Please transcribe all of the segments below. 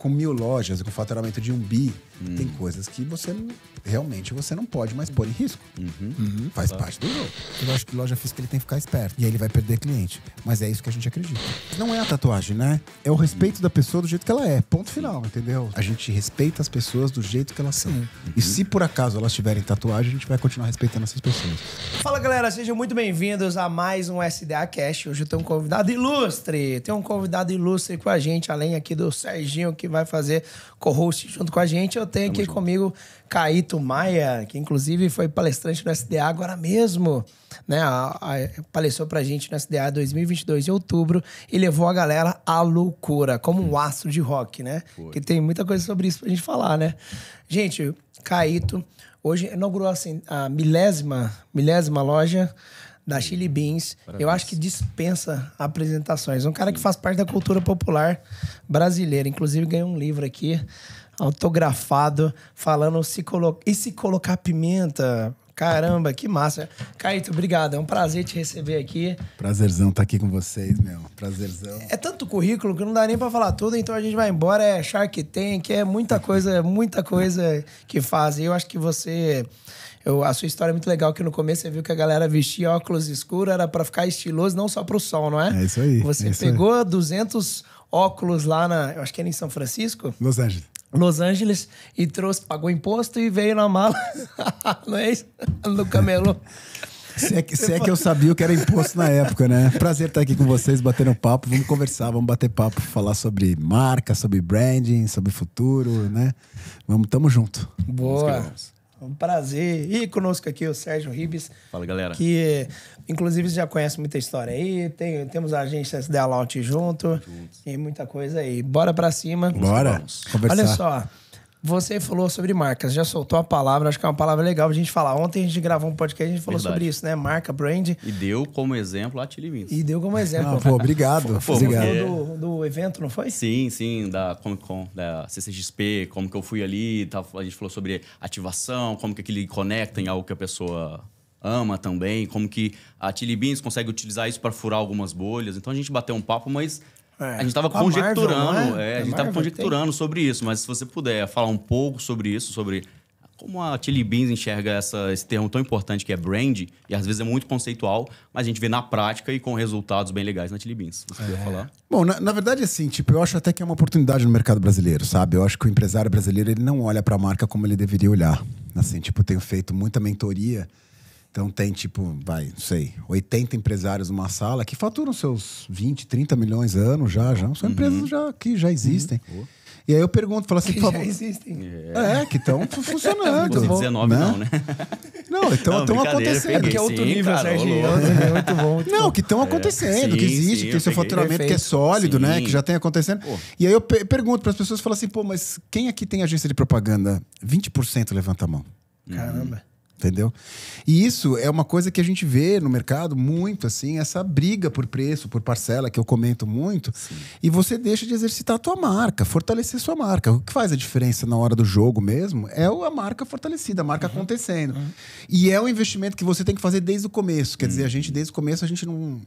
com mil lojas, com faturamento de um bi, hum. tem coisas que você realmente você não pode mais pôr em risco. Uhum. Uhum. Faz tá. parte do jogo. Eu acho que loja física ele tem que ficar esperto. E aí ele vai perder cliente. Mas é isso que a gente acredita. Não é a tatuagem, né? É o uhum. respeito uhum. da pessoa do jeito que ela é. Ponto final, entendeu? A gente respeita as pessoas do jeito que elas são. E uhum. se por acaso elas tiverem tatuagem, a gente vai continuar respeitando essas pessoas. Fala galera, sejam muito bem-vindos a mais um SDA Cash. Hoje eu tenho um convidado ilustre. Tem um convidado ilustre com a gente, além aqui do Serginho que vai fazer co-host junto com a gente. Eu tenho Tamo aqui junto. comigo Caíto Maia, que inclusive foi palestrante no SDA agora mesmo, né? A, a, palestrou pra gente no SDA 2022 de outubro e levou a galera à loucura, como um astro de rock, né? Foi. Que tem muita coisa sobre isso pra gente falar, né? Gente, Caíto hoje inaugurou assim a milésima, milésima loja da Chili Beans. Parabéns. Eu acho que dispensa apresentações. Um cara que faz parte da cultura popular brasileira. Inclusive, ganhou um livro aqui, autografado, falando se colo... e se colocar pimenta. Caramba, que massa. Caíto, obrigado. É um prazer te receber aqui. Prazerzão estar tá aqui com vocês, meu. Prazerzão. É tanto currículo que não dá nem para falar tudo, então a gente vai embora. É Shark Tank, é muita coisa, muita coisa que faz. E Eu acho que você eu, a sua história é muito legal, que no começo você viu que a galera vestia óculos escuros, era para ficar estiloso, não só para o sol, não é? É isso aí. Você é isso pegou aí. 200 óculos lá na... Eu acho que era em São Francisco? Los Angeles. Los Angeles e trouxe, pagou imposto e veio na mala, não é isso? No camelô. Se é, que, se é que eu sabia o que era imposto na época, né? Prazer estar aqui com vocês, batendo papo. Vamos conversar, vamos bater papo, falar sobre marca, sobre branding, sobre futuro, né? Vamos, tamo junto. Boa. É um prazer. E conosco aqui o Sérgio Ribes. Fala, galera. Que, inclusive, já conhece muita história aí. Tem, temos a agência SDA Launch junto. Juntos. E muita coisa aí. Bora pra cima. Bora. Olha só. Você falou sobre marcas, já soltou a palavra, acho que é uma palavra legal pra gente falar. Ontem a gente gravou um podcast, a gente falou Verdade. sobre isso, né? Marca, brand. E deu como exemplo a Tilivins. E deu como exemplo. Ah, pô, obrigado. Foi, obrigado. Né? Do, do, evento, não foi? Sim, sim, da Comic Con, da CCXP, como que eu fui ali, tá, a gente falou sobre ativação, como que aquilo conecta em algo que a pessoa ama também, como que a Tilly Beans consegue utilizar isso para furar algumas bolhas. Então a gente bateu um papo, mas é. A gente estava conjecturando, Marvel, é? É, a gente estava conjecturando sobre isso, mas se você puder falar um pouco sobre isso, sobre como a Tilly Beans enxerga essa, esse termo tão importante que é brand, e às vezes é muito conceitual, mas a gente vê na prática e com resultados bem legais na Tilly Beans. Você é. falar? Bom, na, na, verdade, assim, tipo, eu acho até que é uma oportunidade no mercado brasileiro, sabe? Eu acho que o empresário brasileiro ele não olha para a marca como ele deveria olhar. Assim, tipo, eu tenho feito muita mentoria então tem tipo, vai, não sei, 80 empresários numa sala que faturam seus 20, 30 milhões ano já, já. São uhum. empresas já, que já uhum. existem. Uhum. E aí eu pergunto, falo assim, que já existem. É, é que estão funcionando. 19 né? não, né? Não, então estão acontecendo. É porque é outro sim, nível, cara, Sérgio. Né? É muito bom. Muito não, bom. que estão acontecendo, é, que existe, sim, que tem seu faturamento perfeito. que é sólido, né, sim. né? Que já tem acontecendo. Pô. E aí eu pergunto para as pessoas, falo assim, pô, mas quem aqui tem agência de propaganda? 20% levanta a mão. Caramba entendeu? E isso é uma coisa que a gente vê no mercado muito, assim, essa briga por preço, por parcela, que eu comento muito, Sim. e você deixa de exercitar a tua marca, fortalecer sua marca. O que faz a diferença na hora do jogo mesmo é a marca fortalecida, a marca uhum. acontecendo. Uhum. E é um investimento que você tem que fazer desde o começo. Quer uhum. dizer, a uhum. gente, desde o começo, a gente não.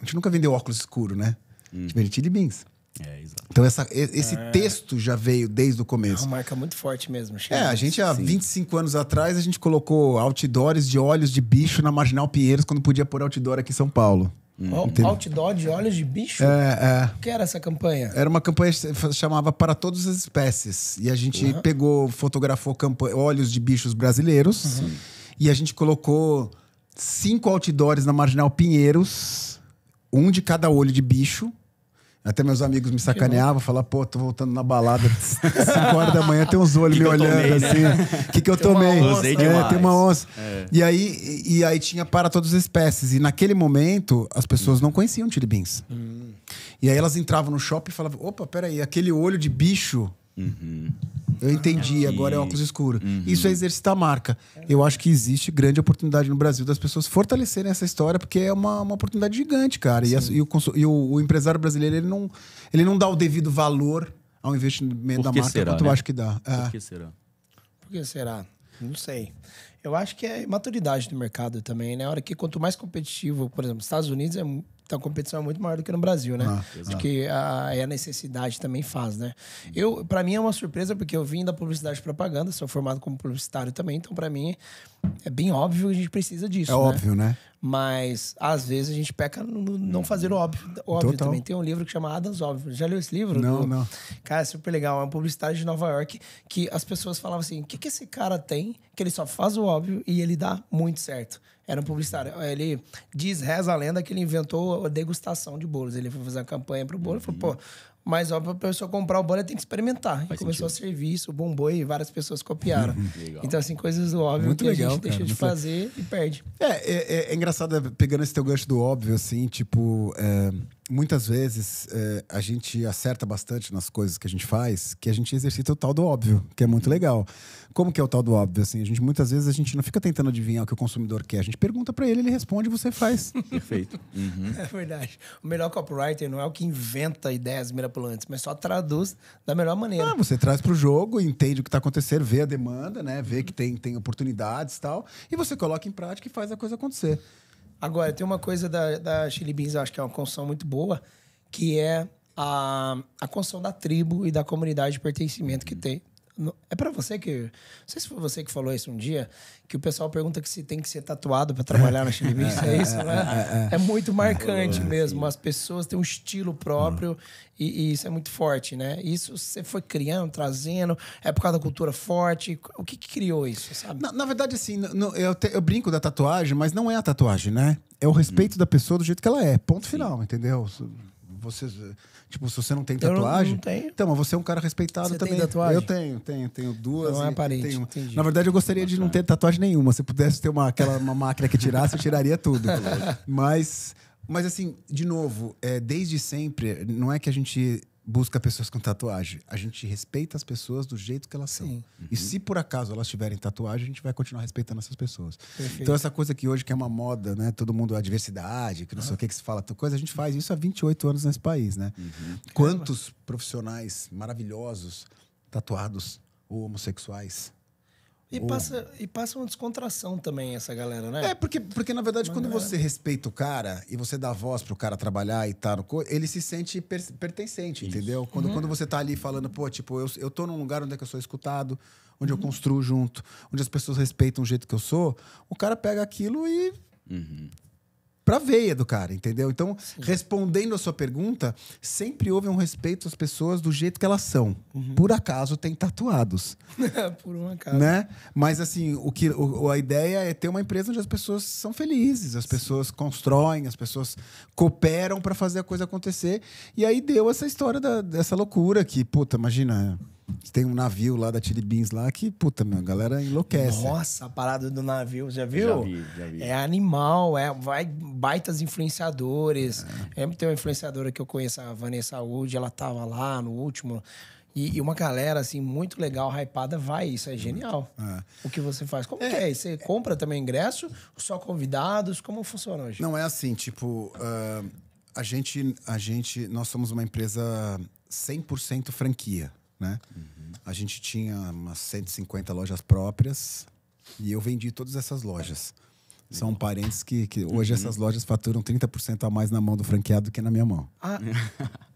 A gente nunca vendeu óculos escuro, né? Uhum. Tipo, a gente Beans. É, exato. Então, essa, esse é. texto já veio desde o começo. É uma marca muito forte mesmo. É, a gente há Sim. 25 anos atrás, a gente colocou outdoors de olhos de bicho na Marginal Pinheiros, quando podia pôr outdoor aqui em São Paulo. Hum. hum. outdoor de olhos de bicho? É, é. O que era essa campanha? Era uma campanha que chamava Para Todas as Espécies. E a gente uhum. pegou, fotografou olhos de bichos brasileiros. Uhum. E a gente colocou cinco outdoors na Marginal Pinheiros, um de cada olho de bicho até meus amigos me sacaneavam, falavam, pô, tô voltando na balada, 5 horas da manhã, tem uns olhos que me que olhando tomei, né? assim. O né? que, que eu tomei? Uma é, demais. tem uma onça. É. E, aí, e aí tinha para todas as espécies. E naquele momento, as pessoas não conheciam chili beans. Hum. E aí elas entravam no shopping e falavam, opa, peraí, aquele olho de bicho Uhum. Eu entendi, agora é óculos escuro. Uhum. Isso é exercitar a marca. Eu acho que existe grande oportunidade no Brasil das pessoas fortalecerem essa história, porque é uma, uma oportunidade gigante, cara. E, a, e, o, e o, o, empresário brasileiro, ele não, ele não dá o devido valor ao investimento da marca, será, quanto né? eu acho que dá. É. Por que será? Por que será? Não sei. Eu acho que é maturidade do mercado também, né? A hora que quanto mais competitivo, por exemplo, Estados Unidos é então a competição é muito maior do que no Brasil, né? Ah, Acho que a, a necessidade também faz, né? Eu, para mim é uma surpresa porque eu vim da publicidade e propaganda, sou formado como publicitário também, então para mim é bem óbvio que a gente precisa disso. É né? óbvio, né? Mas às vezes a gente peca no não fazer o óbvio. óbvio também. Tem um livro que chama Adams Óbvio. Já leu esse livro? Não, do... não. Cara, é super legal. É um publicitário de Nova York que as pessoas falavam assim: o que, que esse cara tem que ele só faz o óbvio e ele dá muito certo? era um publicitário. Ele diz, reza a lenda que ele inventou a degustação de bolos. Ele foi fazer uma campanha pro bolo uhum. e falou, uhum. pô, mas ó, pra pessoa comprar o bolo, ela tem que experimentar. Faz e começou sentido. a servir isso, bombou e várias pessoas copiaram. Uhum. então, assim, coisas óbvias Muito que legal, a gente cara, deixa de fazer e perde. É, é, é, engraçado, é, pegando esse teu gancho do óbvio, assim, tipo... É muitas vezes é, a gente acerta bastante nas coisas que a gente faz, que a gente exercita o tal do óbvio, que é muito legal. Como que é o tal do óbvio? Assim, a gente muitas vezes a gente não fica tentando adivinhar o que o consumidor quer. A gente pergunta para ele, ele responde, você faz. Perfeito. Uhum. É verdade. O melhor copywriter não é o que inventa ideias mirabolantes, mas só traduz da melhor maneira. Ah, você traz para o jogo, entende o que está acontecendo, vê a demanda, né? Vê que tem, tem oportunidades e tal, e você coloca em prática e faz a coisa acontecer. Agora, tem uma coisa da, da Chili Beans, acho que é uma construção muito boa, que é a, a construção da tribo e da comunidade de pertencimento que tem, é para você que. Não sei se foi você que falou isso um dia, que o pessoal pergunta que se tem que ser tatuado para trabalhar na Chili Beach. é isso, né? É, é, é. é muito marcante mesmo. As pessoas têm um estilo próprio hum. e, e, isso é muito forte, né? Isso você foi criando, trazendo, é por causa da cultura forte. O que, que criou isso, sabe? Na, na verdade, assim, no, eu, te, eu brinco da tatuagem, mas não é a tatuagem, né? É o respeito hum. da pessoa do jeito que ela é. Ponto Sim. final, entendeu? Você, tipo, se você não tem tatuagem. Eu não, não tenho. Então, mas você é um cara respeitado você também. Tem tatuagem? Eu tenho, tenho, tenho duas. Não é aparente. Tenho... Entendi. Na verdade, eu gostaria de não ter tatuagem nenhuma. Se pudesse ter uma, aquela, uma máquina que tirasse, eu tiraria tudo. mas, mas, assim, de novo, é, desde sempre, não é que a gente busca pessoas com tatuagem. A gente respeita as pessoas do jeito que elas são. Uhum. E se por acaso elas tiverem tatuagem, a gente vai continuar respeitando essas pessoas. Perfeito. Então, essa coisa que hoje que é uma moda, né? Todo mundo, a diversidade, que não sei o que que se fala, coisa, a gente faz isso há 28 anos nesse país, né? Uhum. Quantos profissionais maravilhosos, tatuados ou homossexuais, e passa, e passa uma descontração também essa galera, né? É, porque, porque na verdade, quando você respeita o cara e você dá voz pro cara trabalhar e tá no co ele se sente per pertencente, Isso. entendeu? Quando, uhum. quando você tá ali falando, pô, tipo, eu, eu tô num lugar onde é que eu sou escutado, onde uhum. eu construo junto, onde as pessoas respeitam o jeito que eu sou, o cara pega aquilo e. Uhum para veia do cara, entendeu? Então, Sim. respondendo a sua pergunta, sempre houve um respeito às pessoas do jeito que elas são. Uhum. Por acaso tem tatuados. Por um acaso. Né? Mas assim, o que o, a ideia é ter uma empresa onde as pessoas são felizes, as Sim. pessoas constroem, as pessoas cooperam para fazer a coisa acontecer. E aí deu essa história da, dessa loucura que, puta, imagina, tem um navio lá da Chili Beans lá que, puta, meu, a galera enlouquece. Nossa, a parada do navio, já viu? Já vi, já vi. É animal, é, vai baitas influenciadores. É. Lembro tem uma influenciadora que eu conheço, a Vanessa Wood, ela tava lá no último. E, e uma galera, assim, muito legal, hypada, vai, isso é genial. É. O que você faz? Como é. que é? Você compra também ingresso? Só convidados? Como funciona hoje? Não, é assim, tipo, uh, a, gente, a gente, nós somos uma empresa 100% franquia né? Uhum. A gente tinha umas 150 lojas próprias e eu vendi todas essas lojas. São parentes que, que hoje uhum. essas lojas faturam 30% a mais na mão do franqueado do que na minha mão. Ah.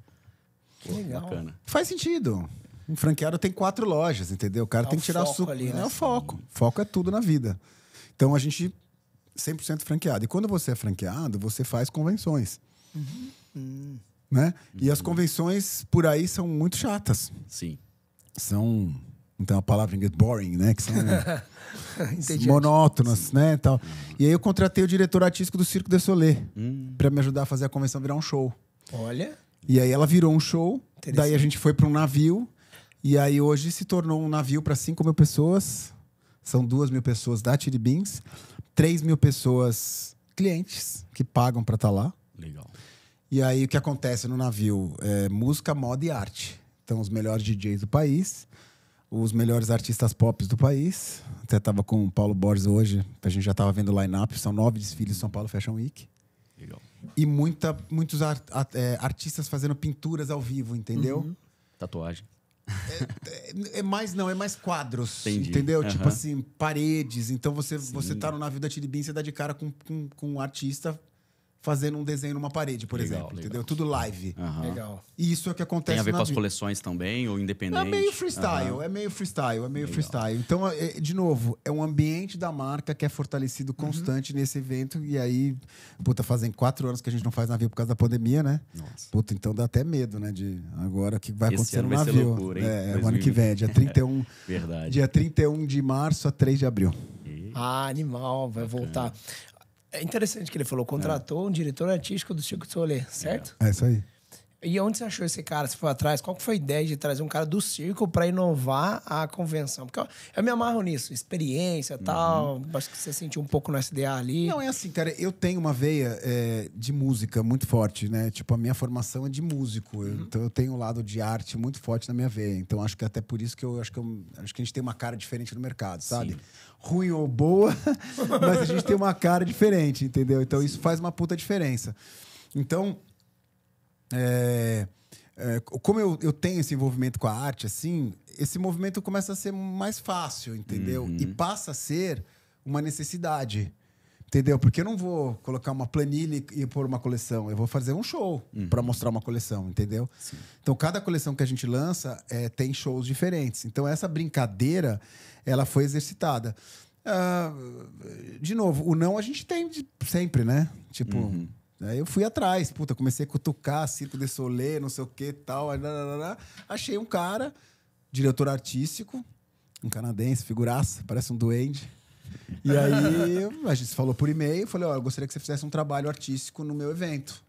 Pô, Legal. Bacana. Faz sentido. Um franqueado tem quatro lojas, entendeu? O cara é tem que tirar o suco. Ali, né? É o foco. Foco é tudo na vida. Então a gente 100% franqueado. E quando você é franqueado, você faz convenções. Uhum. Hum né? Uhum. E as uhum. convenções por aí são muito chatas. Sim. São então a palavra em boring, né? Que são monótonas, Sim. né? Tal. E aí eu contratei o diretor artístico do Circo de Solé hum. para me ajudar a fazer a convenção virar um show. Olha. E aí ela virou um show, daí a gente foi para um navio, e aí hoje se tornou um navio para 5 mil pessoas. São 2 mil pessoas da Tiribins, 3 mil pessoas clientes que pagam para estar tá lá. Legal. E aí o que acontece no navio? É música, moda e arte. Então, os melhores DJs do país, os melhores artistas pop do país. Até estava com o Paulo Borges hoje, a gente já estava vendo o line-up. São nove desfiles São Paulo Fashion Week. Legal. E muita, muitos art, é, artistas fazendo pinturas ao vivo, entendeu? Uhum. Tatuagem. É, é, é mais não, é mais quadros, Entendi. entendeu? Uhum. Tipo assim, paredes. Então você, você tá no navio da Tiribim, você dá tá de cara com, com, com um artista fazendo um desenho numa parede, por legal, exemplo, legal. entendeu? Tudo live. Uhum. Legal. E isso é o que acontece Tem a ver com as vida. coleções também, ou independente? É meio freestyle, uhum. é meio freestyle, é meio legal. freestyle. Então, é, é, de novo, é um ambiente da marca que é fortalecido uhum. constante uhum. nesse evento. E aí, puta, fazem quatro anos que a gente não faz navio por causa da pandemia, né? Nossa. Puta, então dá até medo, né? De agora que vai Esse acontecer no vai navio. Loucura, é, é o ano que vem, dia 31. Verdade. Dia 31 de março a 3 de abril. Ah, animal, vai voltar. É interessante que ele falou, contratou é. um diretor artístico do Chico de Soleil, certo? É, é isso aí. E onde você achou esse cara? Você foi atrás? Qual foi a ideia de trazer um cara do circo para inovar a convenção? Porque eu, eu me amarro nisso, experiência e uhum. tal. Uhum. Acho que você sentiu um pouco no SDA ali. Não, é assim, cara, eu tenho uma veia é, de música muito forte, né? Tipo, a minha formação é de músico. Uhum. Então eu tenho um lado de arte muito forte na minha veia. Então acho que até por isso que eu acho que, eu, acho que a gente tem uma cara diferente no mercado, sabe? Sim. Ruim ou boa, mas a gente tem uma cara diferente, entendeu? Então Sim. isso faz uma puta diferença. Então, é, é, como eu, eu tenho esse envolvimento com a arte, assim, esse movimento começa a ser mais fácil, entendeu? Uhum. E passa a ser uma necessidade. Entendeu? Porque eu não vou colocar uma planilha e pôr uma coleção. Eu vou fazer um show uhum. para mostrar uma coleção, entendeu? Sim. Então, cada coleção que a gente lança é, tem shows diferentes. Então, essa brincadeira, ela foi exercitada. Uh, de novo, o não a gente tem de, sempre, né? Tipo, uhum. Aí eu fui atrás, puta, comecei a cutucar, circo de solê, não sei o que tal. Aí, Achei um cara, diretor artístico, um canadense, figuraça, parece um duende. E aí a gente falou por e-mail, falei, ó, eu gostaria que você fizesse um trabalho artístico no meu evento.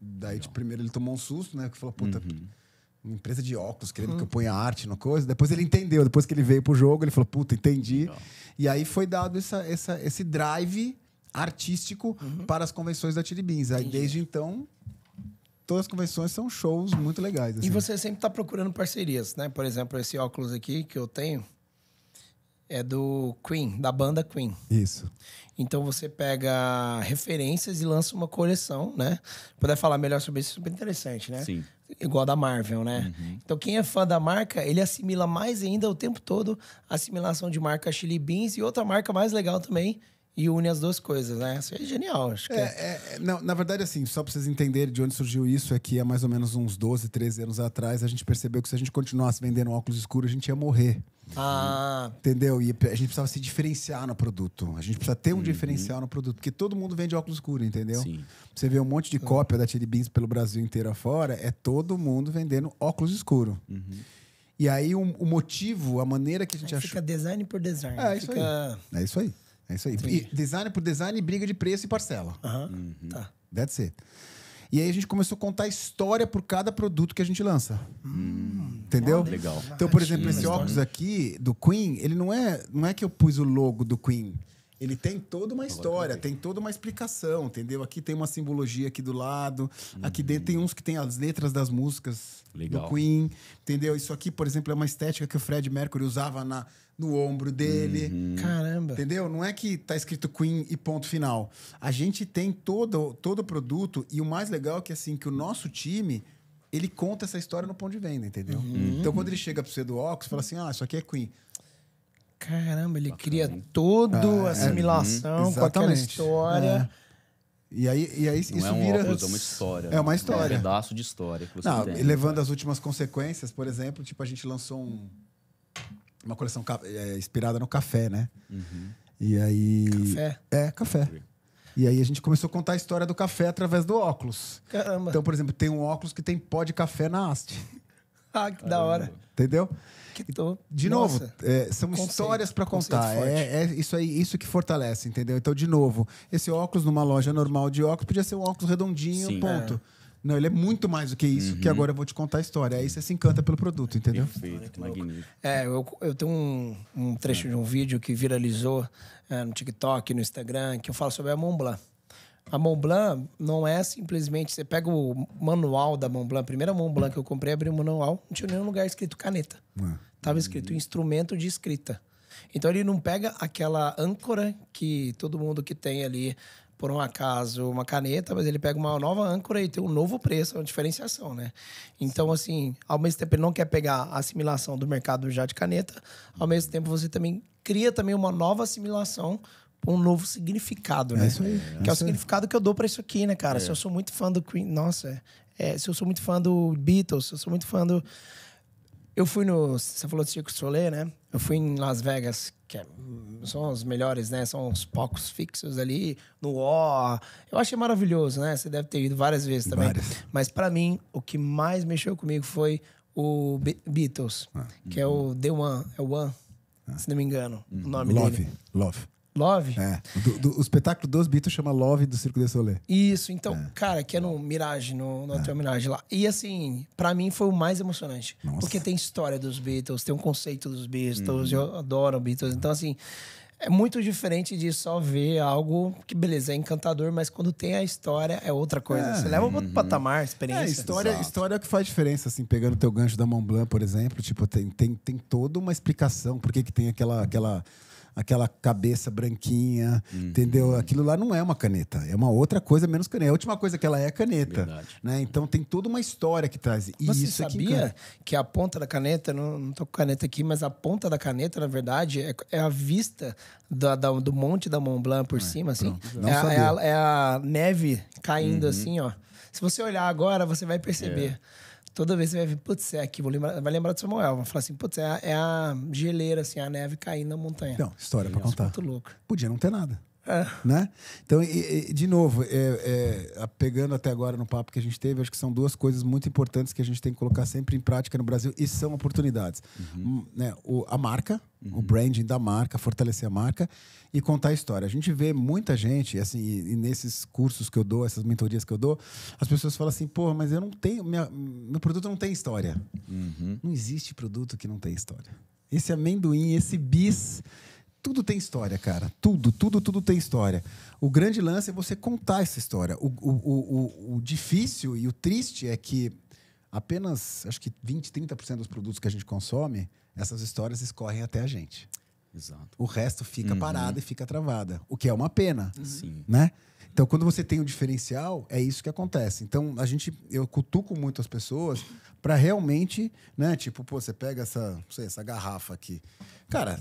Daí, de primeiro, ele tomou um susto, né? Que falou, puta, uhum. uma empresa de óculos querendo uhum. que eu hum. ponha arte na coisa. Depois ele entendeu, depois que ele veio pro jogo, ele falou, puta, entendi. Legal. E aí foi dado essa, essa, esse drive artístico uhum. para as convenções da Chili Beans. Aí, desde então, todas as convenções são shows muito legais. Assim. E você sempre está procurando parcerias, né? Por exemplo, esse óculos aqui que eu tenho é do Queen, da banda Queen. Isso. Então você pega referências e lança uma coleção, né? Poder falar melhor sobre isso é super interessante, né? Sim. Igual a da Marvel, né? Uhum. Então quem é fã da marca, ele assimila mais ainda o tempo todo a assimilação de marca Chili Beans e outra marca mais legal também, e une as duas coisas, né? Isso é genial, acho que. É, é, é não, na verdade, assim, só para vocês entenderem de onde surgiu isso, é que há mais ou menos uns 12, 13 anos atrás, a gente percebeu que se a gente continuasse vendendo óculos escuros, a gente ia morrer. Ah. Entendeu? E a gente precisava se diferenciar no produto. A gente precisa ter um uhum. diferencial no produto, porque todo mundo vende óculos escuros, entendeu? Sim. Você vê um monte de cópia da Chili Beans pelo Brasil inteiro afora, é todo mundo vendendo óculos escuro. Uhum. E aí o motivo, a maneira que a gente aí achou. Fica design por design. É, é isso fica... aí. É isso aí. É isso aí. E design por design, briga de preço e parcela. Aham. Uhum. Uhum. Tá. Deve ser. E aí a gente começou a contar a história por cada produto que a gente lança. Hum, Entendeu? Olha, legal. Então, por exemplo, esse óculos aqui do Queen, ele não é, não é que eu pus o logo do Queen ele tem toda uma história, tem toda uma explicação, entendeu? Aqui tem uma simbologia aqui do lado, aqui uhum. dentro tem uns que tem as letras das músicas Legal. do Queen, entendeu? Isso aqui, por exemplo, é uma estética que o Fred Mercury usava na, no ombro dele. Uhum. Caramba! Entendeu? Não é que tá escrito Queen e ponto final. A gente tem todo todo o produto e o mais legal é que assim que o nosso time ele conta essa história no ponto de venda, entendeu? Uhum. Então quando ele chega para C do Ox, fala assim: "Ah, isso aqui é Queen". Caramba, ele Bacana, cria toda ah, a é, assimilação uhum. com aquela história. É. E aí, e aí não isso é um vira. Óculos, é uma história. É uma história. É um pedaço de história. Que você não, tem, levando as últimas consequências, por exemplo, tipo, a gente lançou um, uma coleção é, inspirada no café, né? Uhum. E aí. Café? É, café. E aí a gente começou a contar a história do café através do óculos. Caramba. Então, por exemplo, tem um óculos que tem pó de café na haste. Ah, que da hora. Entendeu? Que tô. De Nossa. novo, é, são conceito, histórias para contar. É, é, isso aí, isso que fortalece, entendeu? Então, de novo, esse óculos numa loja normal de óculos podia ser um óculos redondinho, Sim, ponto. É. Não, ele é muito mais do que isso, uhum. que agora eu vou te contar a história. Aí você se encanta pelo produto, entendeu? Perfeito, magnífico. É, eu, eu tenho um, um trecho ah. de um vídeo que viralizou é, no TikTok, no Instagram, que eu falo sobre a Mont a Mont Blanc não é simplesmente. Você pega o manual da Mont Blanc, a primeira Mont Blanc que eu comprei, abri o manual, não tinha nenhum lugar escrito caneta. É. Tava escrito instrumento de escrita. Então ele não pega aquela âncora que todo mundo que tem ali, por um acaso, uma caneta, mas ele pega uma nova âncora e tem um novo preço, é uma diferenciação, né? Então, assim, ao mesmo tempo ele não quer pegar a assimilação do mercado já de caneta, ao mesmo tempo você também cria também uma nova assimilação um novo significado, né? É isso aí. É que é, o significado que eu dou para isso aqui, né, cara? É. Se eu sou muito fã do Queen, nossa, é, é, se eu sou muito fã do Beatles, se eu sou muito fã do. Eu fui no. Você falou do Chico Soleil, né? Eu fui em Las Vegas, que é, são os melhores, né? São os poucos fixos ali, no O. Eu achei maravilhoso, né? Você deve ter ido várias vezes também. Várias. Mas para mim, o que mais mexeu comigo foi o Be Beatles, ah, que uh -huh. é o uhum. The One, é o One, ah. se não me engano, o uhum. nome Love, dele. Love. Love? É. Do, do, o espetáculo dos Beatles chama Love do Circo de Soleil. Isso, então, é. cara, que é no Mirage, no, no é. Hotel Mirage lá. E assim, para mim foi o mais emocionante. Nossa. Porque tem história dos Beatles, tem um conceito dos Beatles, hum. eu adoro Beatles. Então, assim, é muito diferente de só ver algo que, beleza, é encantador, mas quando tem a história é outra coisa. É, Você leva para uhum. outro patamar, é, experiência. É, história, história é o que faz diferença, assim, pegando o teu gancho da Mont Blanc, por exemplo, tipo, tem, tem, tem toda uma explicação por que, que tem aquela, aquela aquela cabeça branquinha, uhum. entendeu? Aquilo lá não é uma caneta, é uma outra coisa menos caneta. É a última coisa que ela é caneta, né? Então tem toda uma história que traz. E isso você é sabia que, que a ponta da caneta, não, não tô com caneta aqui, mas a ponta da caneta, na verdade, é, é a vista da, da, do monte da Mont Blanc por é, cima, assim. É não é, sabia. A, é, a, é, a, neve caindo, uhum. assim, ó. Se você olhar agora, você vai perceber. É toda vez você vai ver, putz, é aqui, vou lembrar, vai lembrar do Samuel, vai falar assim, putz, é a, é a geleira, assim, a neve caindo na montanha. Não, história é para contar. Muito louco. Podia não ter nada. É. Né? Então, e, e, de novo, é, é, pegando até agora no papo que a gente teve, acho que são duas coisas muito importantes que a gente tem que colocar sempre em prática no Brasil e são oportunidades. Uhum. Hum, né? O, a marca, uhum. o branding da marca, fortalecer a marca e contar a história. A gente vê muita gente, assim, e, e nesses cursos que eu dou, essas mentorias que eu dou, as pessoas falam assim: porra, mas eu não tenho, minha, meu produto não tem história. Uhum. Não existe produto que não tem história. Esse amendoim, esse bis tudo tem história, cara. Tudo, tudo, tudo tem história. O grande lance é você contar essa história. O, o, o, o difícil e o triste é que apenas, acho que 20, 30% dos produtos que a gente consome, essas histórias escorrem até a gente. Exato. O resto fica uhum. parado e fica travada, o que é uma pena. Uhum. Sim. Né? Então, quando você tem o um diferencial, é isso que acontece. Então, a gente, eu cutuco muito as pessoas para realmente, né? Tipo, pô, você pega essa, sei, essa garrafa aqui. Cara,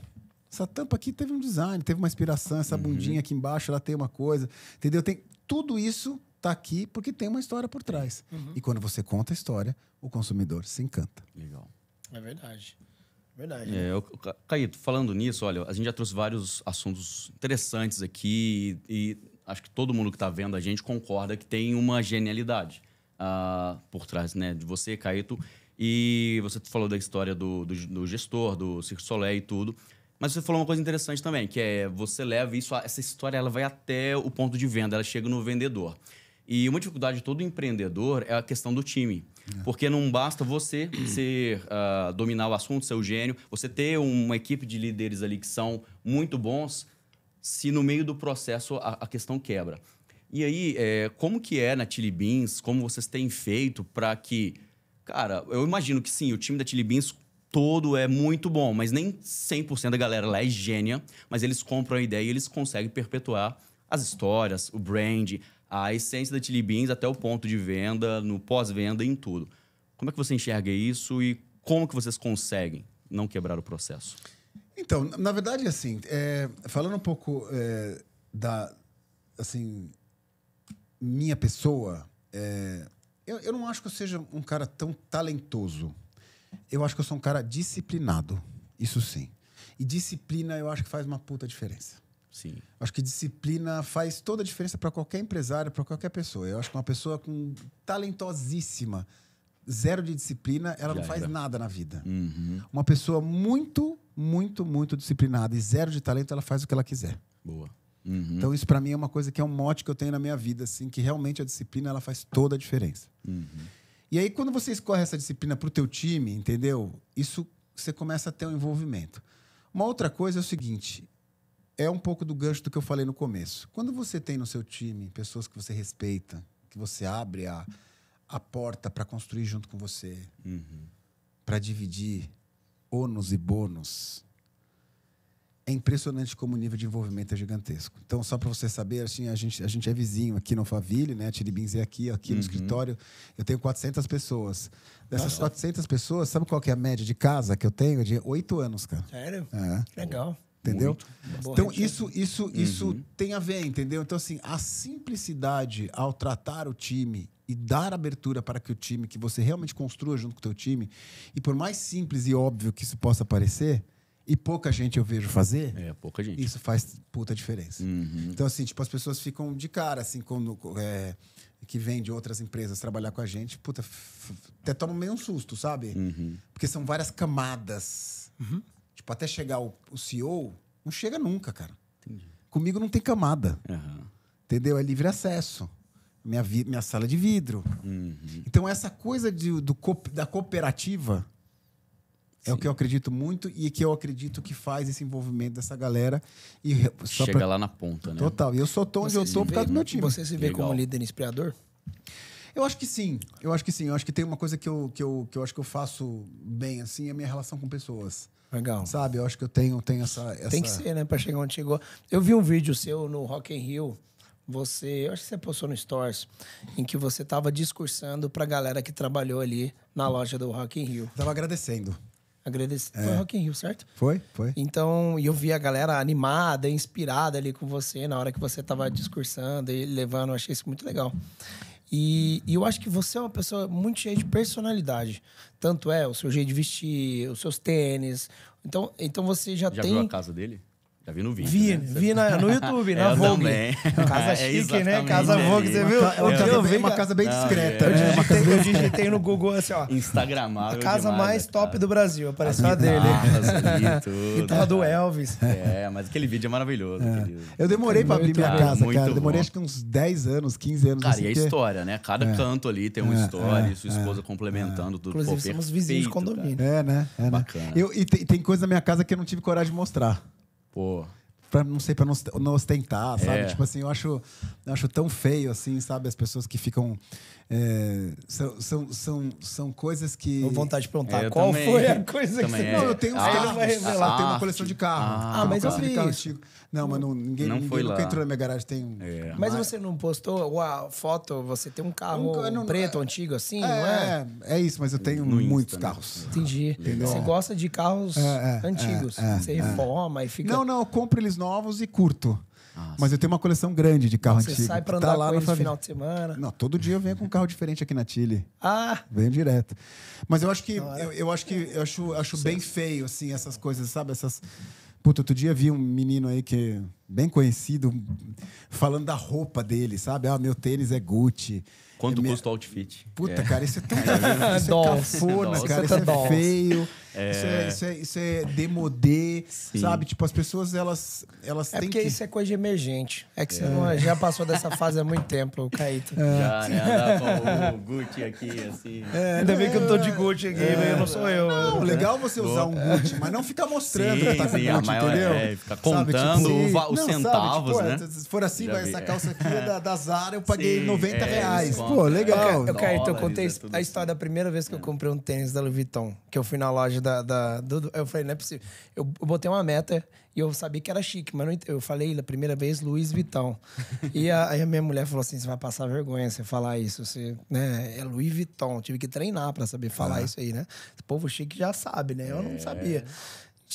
essa tampa aqui teve um design, teve uma inspiração, essa uhum. bundinha aqui embaixo, ela tem uma coisa, entendeu? Tem tudo isso tá aqui porque tem uma história por trás. Uhum. E quando você conta a história, o consumidor se encanta. Legal. É verdade. Verdade. É, né? Caíto, falando nisso, olha, a gente já trouxe vários assuntos interessantes aqui e, e acho que todo mundo que está vendo a gente concorda que tem uma genialidade uh, por trás né, de você, Caíto. E você falou da história do, do, do gestor, do Cirque Soleil e tudo. Mas você falou uma coisa interessante também, que é você leva isso, essa história ela vai até o ponto de venda, ela chega no vendedor. E uma dificuldade de todo empreendedor é a questão do time. É. Porque não basta você ser, uh, dominar o assunto, ser o gênio, você ter uma equipe de líderes ali que são muito bons, se no meio do processo a, a questão quebra. E aí, é, como que é na Tilly Beans, como vocês têm feito para que... Cara, eu imagino que sim, o time da Tilly Beans todo é muito bom, mas nem 100% da galera lá é gênia, mas eles compram a ideia e eles conseguem perpetuar as histórias, o brand, a essência da Chili Beans até o ponto de venda, no pós-venda, e em tudo. Como é que você enxerga isso e como que vocês conseguem não quebrar o processo? Então, na verdade, assim, é, falando um pouco é, da, assim, minha pessoa, é, eu, eu não acho que eu seja um cara tão talentoso, eu acho que eu sou um cara disciplinado, isso sim. E disciplina eu acho que faz uma puta diferença. Sim. Acho que disciplina faz toda a diferença para qualquer empresário, para qualquer pessoa. Eu acho que uma pessoa com talentosíssima, zero de disciplina, ela Já não faz era. nada na vida. Uhum. Uma pessoa muito, muito, muito disciplinada e zero de talento, ela faz o que ela quiser. Boa. Uhum. Então isso para mim é uma coisa que é um mote que eu tenho na minha vida, assim, que realmente a disciplina ela faz toda a diferença. Uhum. E aí, quando você escorre essa disciplina para o teu time, entendeu? Isso você começa a ter um envolvimento. Uma outra coisa é o seguinte: é um pouco do gancho do que eu falei no começo. Quando você tem no seu time pessoas que você respeita, que você abre a, a porta para construir junto com você, uhum. para dividir ônus e bônus, é impressionante como o nível de envolvimento é gigantesco. Então, só para você saber, assim, a gente, a gente é vizinho aqui no Faville, né? Tiribins é aqui, aqui uhum. no escritório. Eu tenho 400 pessoas. Dessas Nossa. 400 pessoas, sabe qual que é a média de casa que eu tenho? De 8 anos, cara. Sério? É. Legal entendeu? Muito. Então isso isso isso uhum. tem a ver, entendeu? Então assim, a simplicidade ao tratar o time e dar abertura para que o time que você realmente construa junto com o teu time, e por mais simples e óbvio que isso possa parecer, e pouca gente eu vejo fazer, é, pouca gente. isso faz puta diferença. Uhum. Então, assim, tipo, as pessoas ficam de cara, assim, quando é, que vem de outras empresas trabalhar com a gente, puta, até toma meio um susto, sabe? Uhum. Porque são várias camadas. Uhum. Tipo, até chegar o, o CEO, não chega nunca, cara. Entendi. Comigo não tem camada. Entendeu? É livre acesso. Minha, minha sala de vidro. Uhum. Então, essa coisa de, do, da cooperativa é Sim. o que eu acredito muito e que eu acredito que faz esse envolvimento dessa galera. E Chega pra... lá na ponta, né? Total. E eu sou tô onde eu tô por causa do meu time. Você se vê Legal. como líder inspirador? Eu acho que sim. Eu acho que sim. Eu acho que tem uma coisa que eu, que eu, que eu acho que eu faço bem, assim, é a minha relação com pessoas. Legal. Sabe? Eu acho que eu tenho, tenho essa, essa... Tem que ser, né? Pra chegar onde chegou. Eu vi um vídeo seu no Rock in Rio. Você... Eu acho que você postou no Stories. Em que você tava discursando pra galera que trabalhou ali na loja do Rock in Rio. Eu tava agradecendo. Agradecer. É. Foi Rock in Rio, certo? Foi, foi. Então, e eu vi a galera animada, inspirada ali com você na hora que você estava discursando e levando. Eu achei isso muito legal. E, e, eu acho que você é uma pessoa muito cheia de personalidade. Tanto é o seu jeito de vestir, os seus tênis. Então, então você já, já tem. Já viu a casa dele? Já vi no vídeo. Vi, né? vi na, no YouTube, na é, eu Vogue. Também. Casa é, chique, né? Casa Vogue, você viu? É, eu, eu, eu vi uma casa bem discreta. Não, é, eu, digitei, eu digitei no Google assim, ó. Instagramável. A casa demais, mais né, top cara. do Brasil. Apareceu ah, a, dele. Ali, tudo, do Elvis. É, mas aquele vídeo é maravilhoso. É. Eu demorei pra abrir minha casa, cara. Bom. Demorei acho que uns 10 anos, 15 anos. Cara, assim, e a história, né? Cada é. canto ali tem uma história e sua esposa complementando tudo. Inclusive, somos vizinhos de condomínio. É, né? né? Bacana. E tem coisa na minha casa que eu não tive coragem de mostrar. Pô. Pra, não sei, pra não, ostentar, sabe? É. Tipo assim, eu acho, eu acho tão feio, assim, sabe? As pessoas que ficam é, são, são, são, são coisas que. Tô vontade de perguntar. qual também. foi a coisa também que você. É. Não, eu tenho uns ah, carros. Ah, tenho uma coleção de carros. Ah, ah, mas tá. eu vi. Carro Não, mas não, ninguém, não ninguém nunca entrou na minha garagem. Tem é. Mas você não postou a foto? Você tem um carro um, não, preto, antigo, assim? É, não é? é? é isso, mas eu tenho no muitos Insta, né? carros. Né? Entendi. Entendeu? Você gosta de carros é, antigos. você reforma e fica. Não, não, eu compro eles novos e curto. Nossa. Mas eu tenho uma coleção grande de carro Você antigo. Você sai para tá andar tá lá no final de semana? Não, todo dia eu venho com um carro diferente aqui na Chile. Ah! Venho direto. Mas eu acho que eu, eu, acho que eu acho, acho bem feio assim essas coisas, sabe? Essas Puta, outro dia vi um menino aí que é bem conhecido falando da roupa dele, sabe? Ah, meu tênis é Gucci Quanto é custa o outfit? Puta, é. cara, isso é tão é isso é cafona, cara. Isso é feio. É. Isso, é, isso, é, isso é demodê, Sim. sabe? Tipo, as pessoas, elas, elas é têm porque que... isso é coisa de emergente. É que você é. já passou dessa fase há muito tempo, o Caíto. Já, né? Dá o Gucci aqui, assim. Ainda bem que eu não tô de Gucci aqui, velho. Né? Não sou eu. Não, legal você usar um Gucci, mas não ficar mostrando sim, que tá com Gucci, maior, entendeu? É, ficar contando tipo, os centavos, sabe? Tipo, tipo né? Se for assim, vai, essa calça aqui da, da Zara, eu paguei sim, 90 reais. Pô, legal. Eu, cara, então, eu contei é a história da primeira vez que eu é. comprei um tênis da Louis Vuitton, que eu fui na loja da. da do, eu falei, não é possível. Eu, eu, botei uma meta e eu sabia que era chique, mas não, eu falei da primeira vez Louis Vuitton. e a, aí a minha mulher falou assim: você vai passar vergonha você falar isso. Você, né, é Louis Vuitton. Eu tive que treinar para saber falar ah. isso aí, né? O povo chique já sabe, né? Eu é. não sabia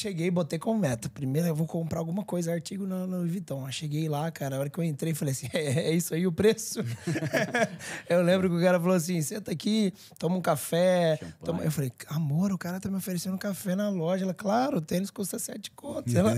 cheguei, botei como meta. Primeiro eu vou comprar alguma coisa, artigo no, no Vitão. cheguei lá, cara, a hora que eu entrei, falei assim: é, é isso aí o preço? eu lembro que o cara falou assim: senta aqui, toma um café. Toma... Eu falei: amor, o cara tá me oferecendo um café na loja. Ela, claro, o tênis custa sete contos. Ela,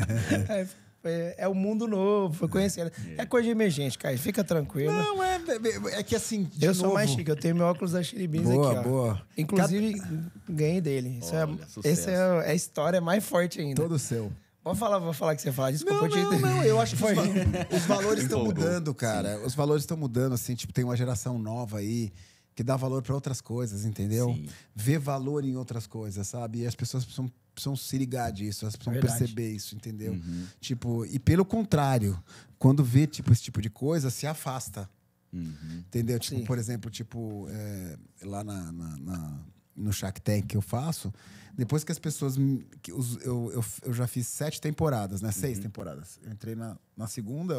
foi, é o é mundo novo, foi conhecendo. É. é coisa de emergente, cara. Fica tranquilo. Não, é, é, é, é que assim. eu novo. sou mais chique, eu tenho meu óculos da Chiribins aqui. Boa, boa. Inclusive, ganhei dele. Isso Olha, é, essa é, é a história mais forte ainda. Todo seu. Vou falar, vou falar que você fala. Desculpa, não, te... não, não, eu acho que Foi. os, valores estão mudando, cara. Sim. Os valores estão mudando, assim, tipo, tem uma geração nova aí que dá valor para outras coisas, entendeu? Sim. Vê valor em outras coisas, sabe? E as pessoas precisam precisam se ligar disso, elas precisam Verdade. perceber isso, entendeu? Uhum. Tipo, e pelo contrário, quando vê tipo esse tipo de coisa, se afasta. Uhum. Entendeu? Tipo, Sim. por exemplo, tipo, é, lá na, na, na, no Shark Tank que eu faço, depois que as pessoas. Que os, eu, eu, eu, já fiz sete temporadas, né? Uhum. Seis temporadas. Eu entrei na, na segunda.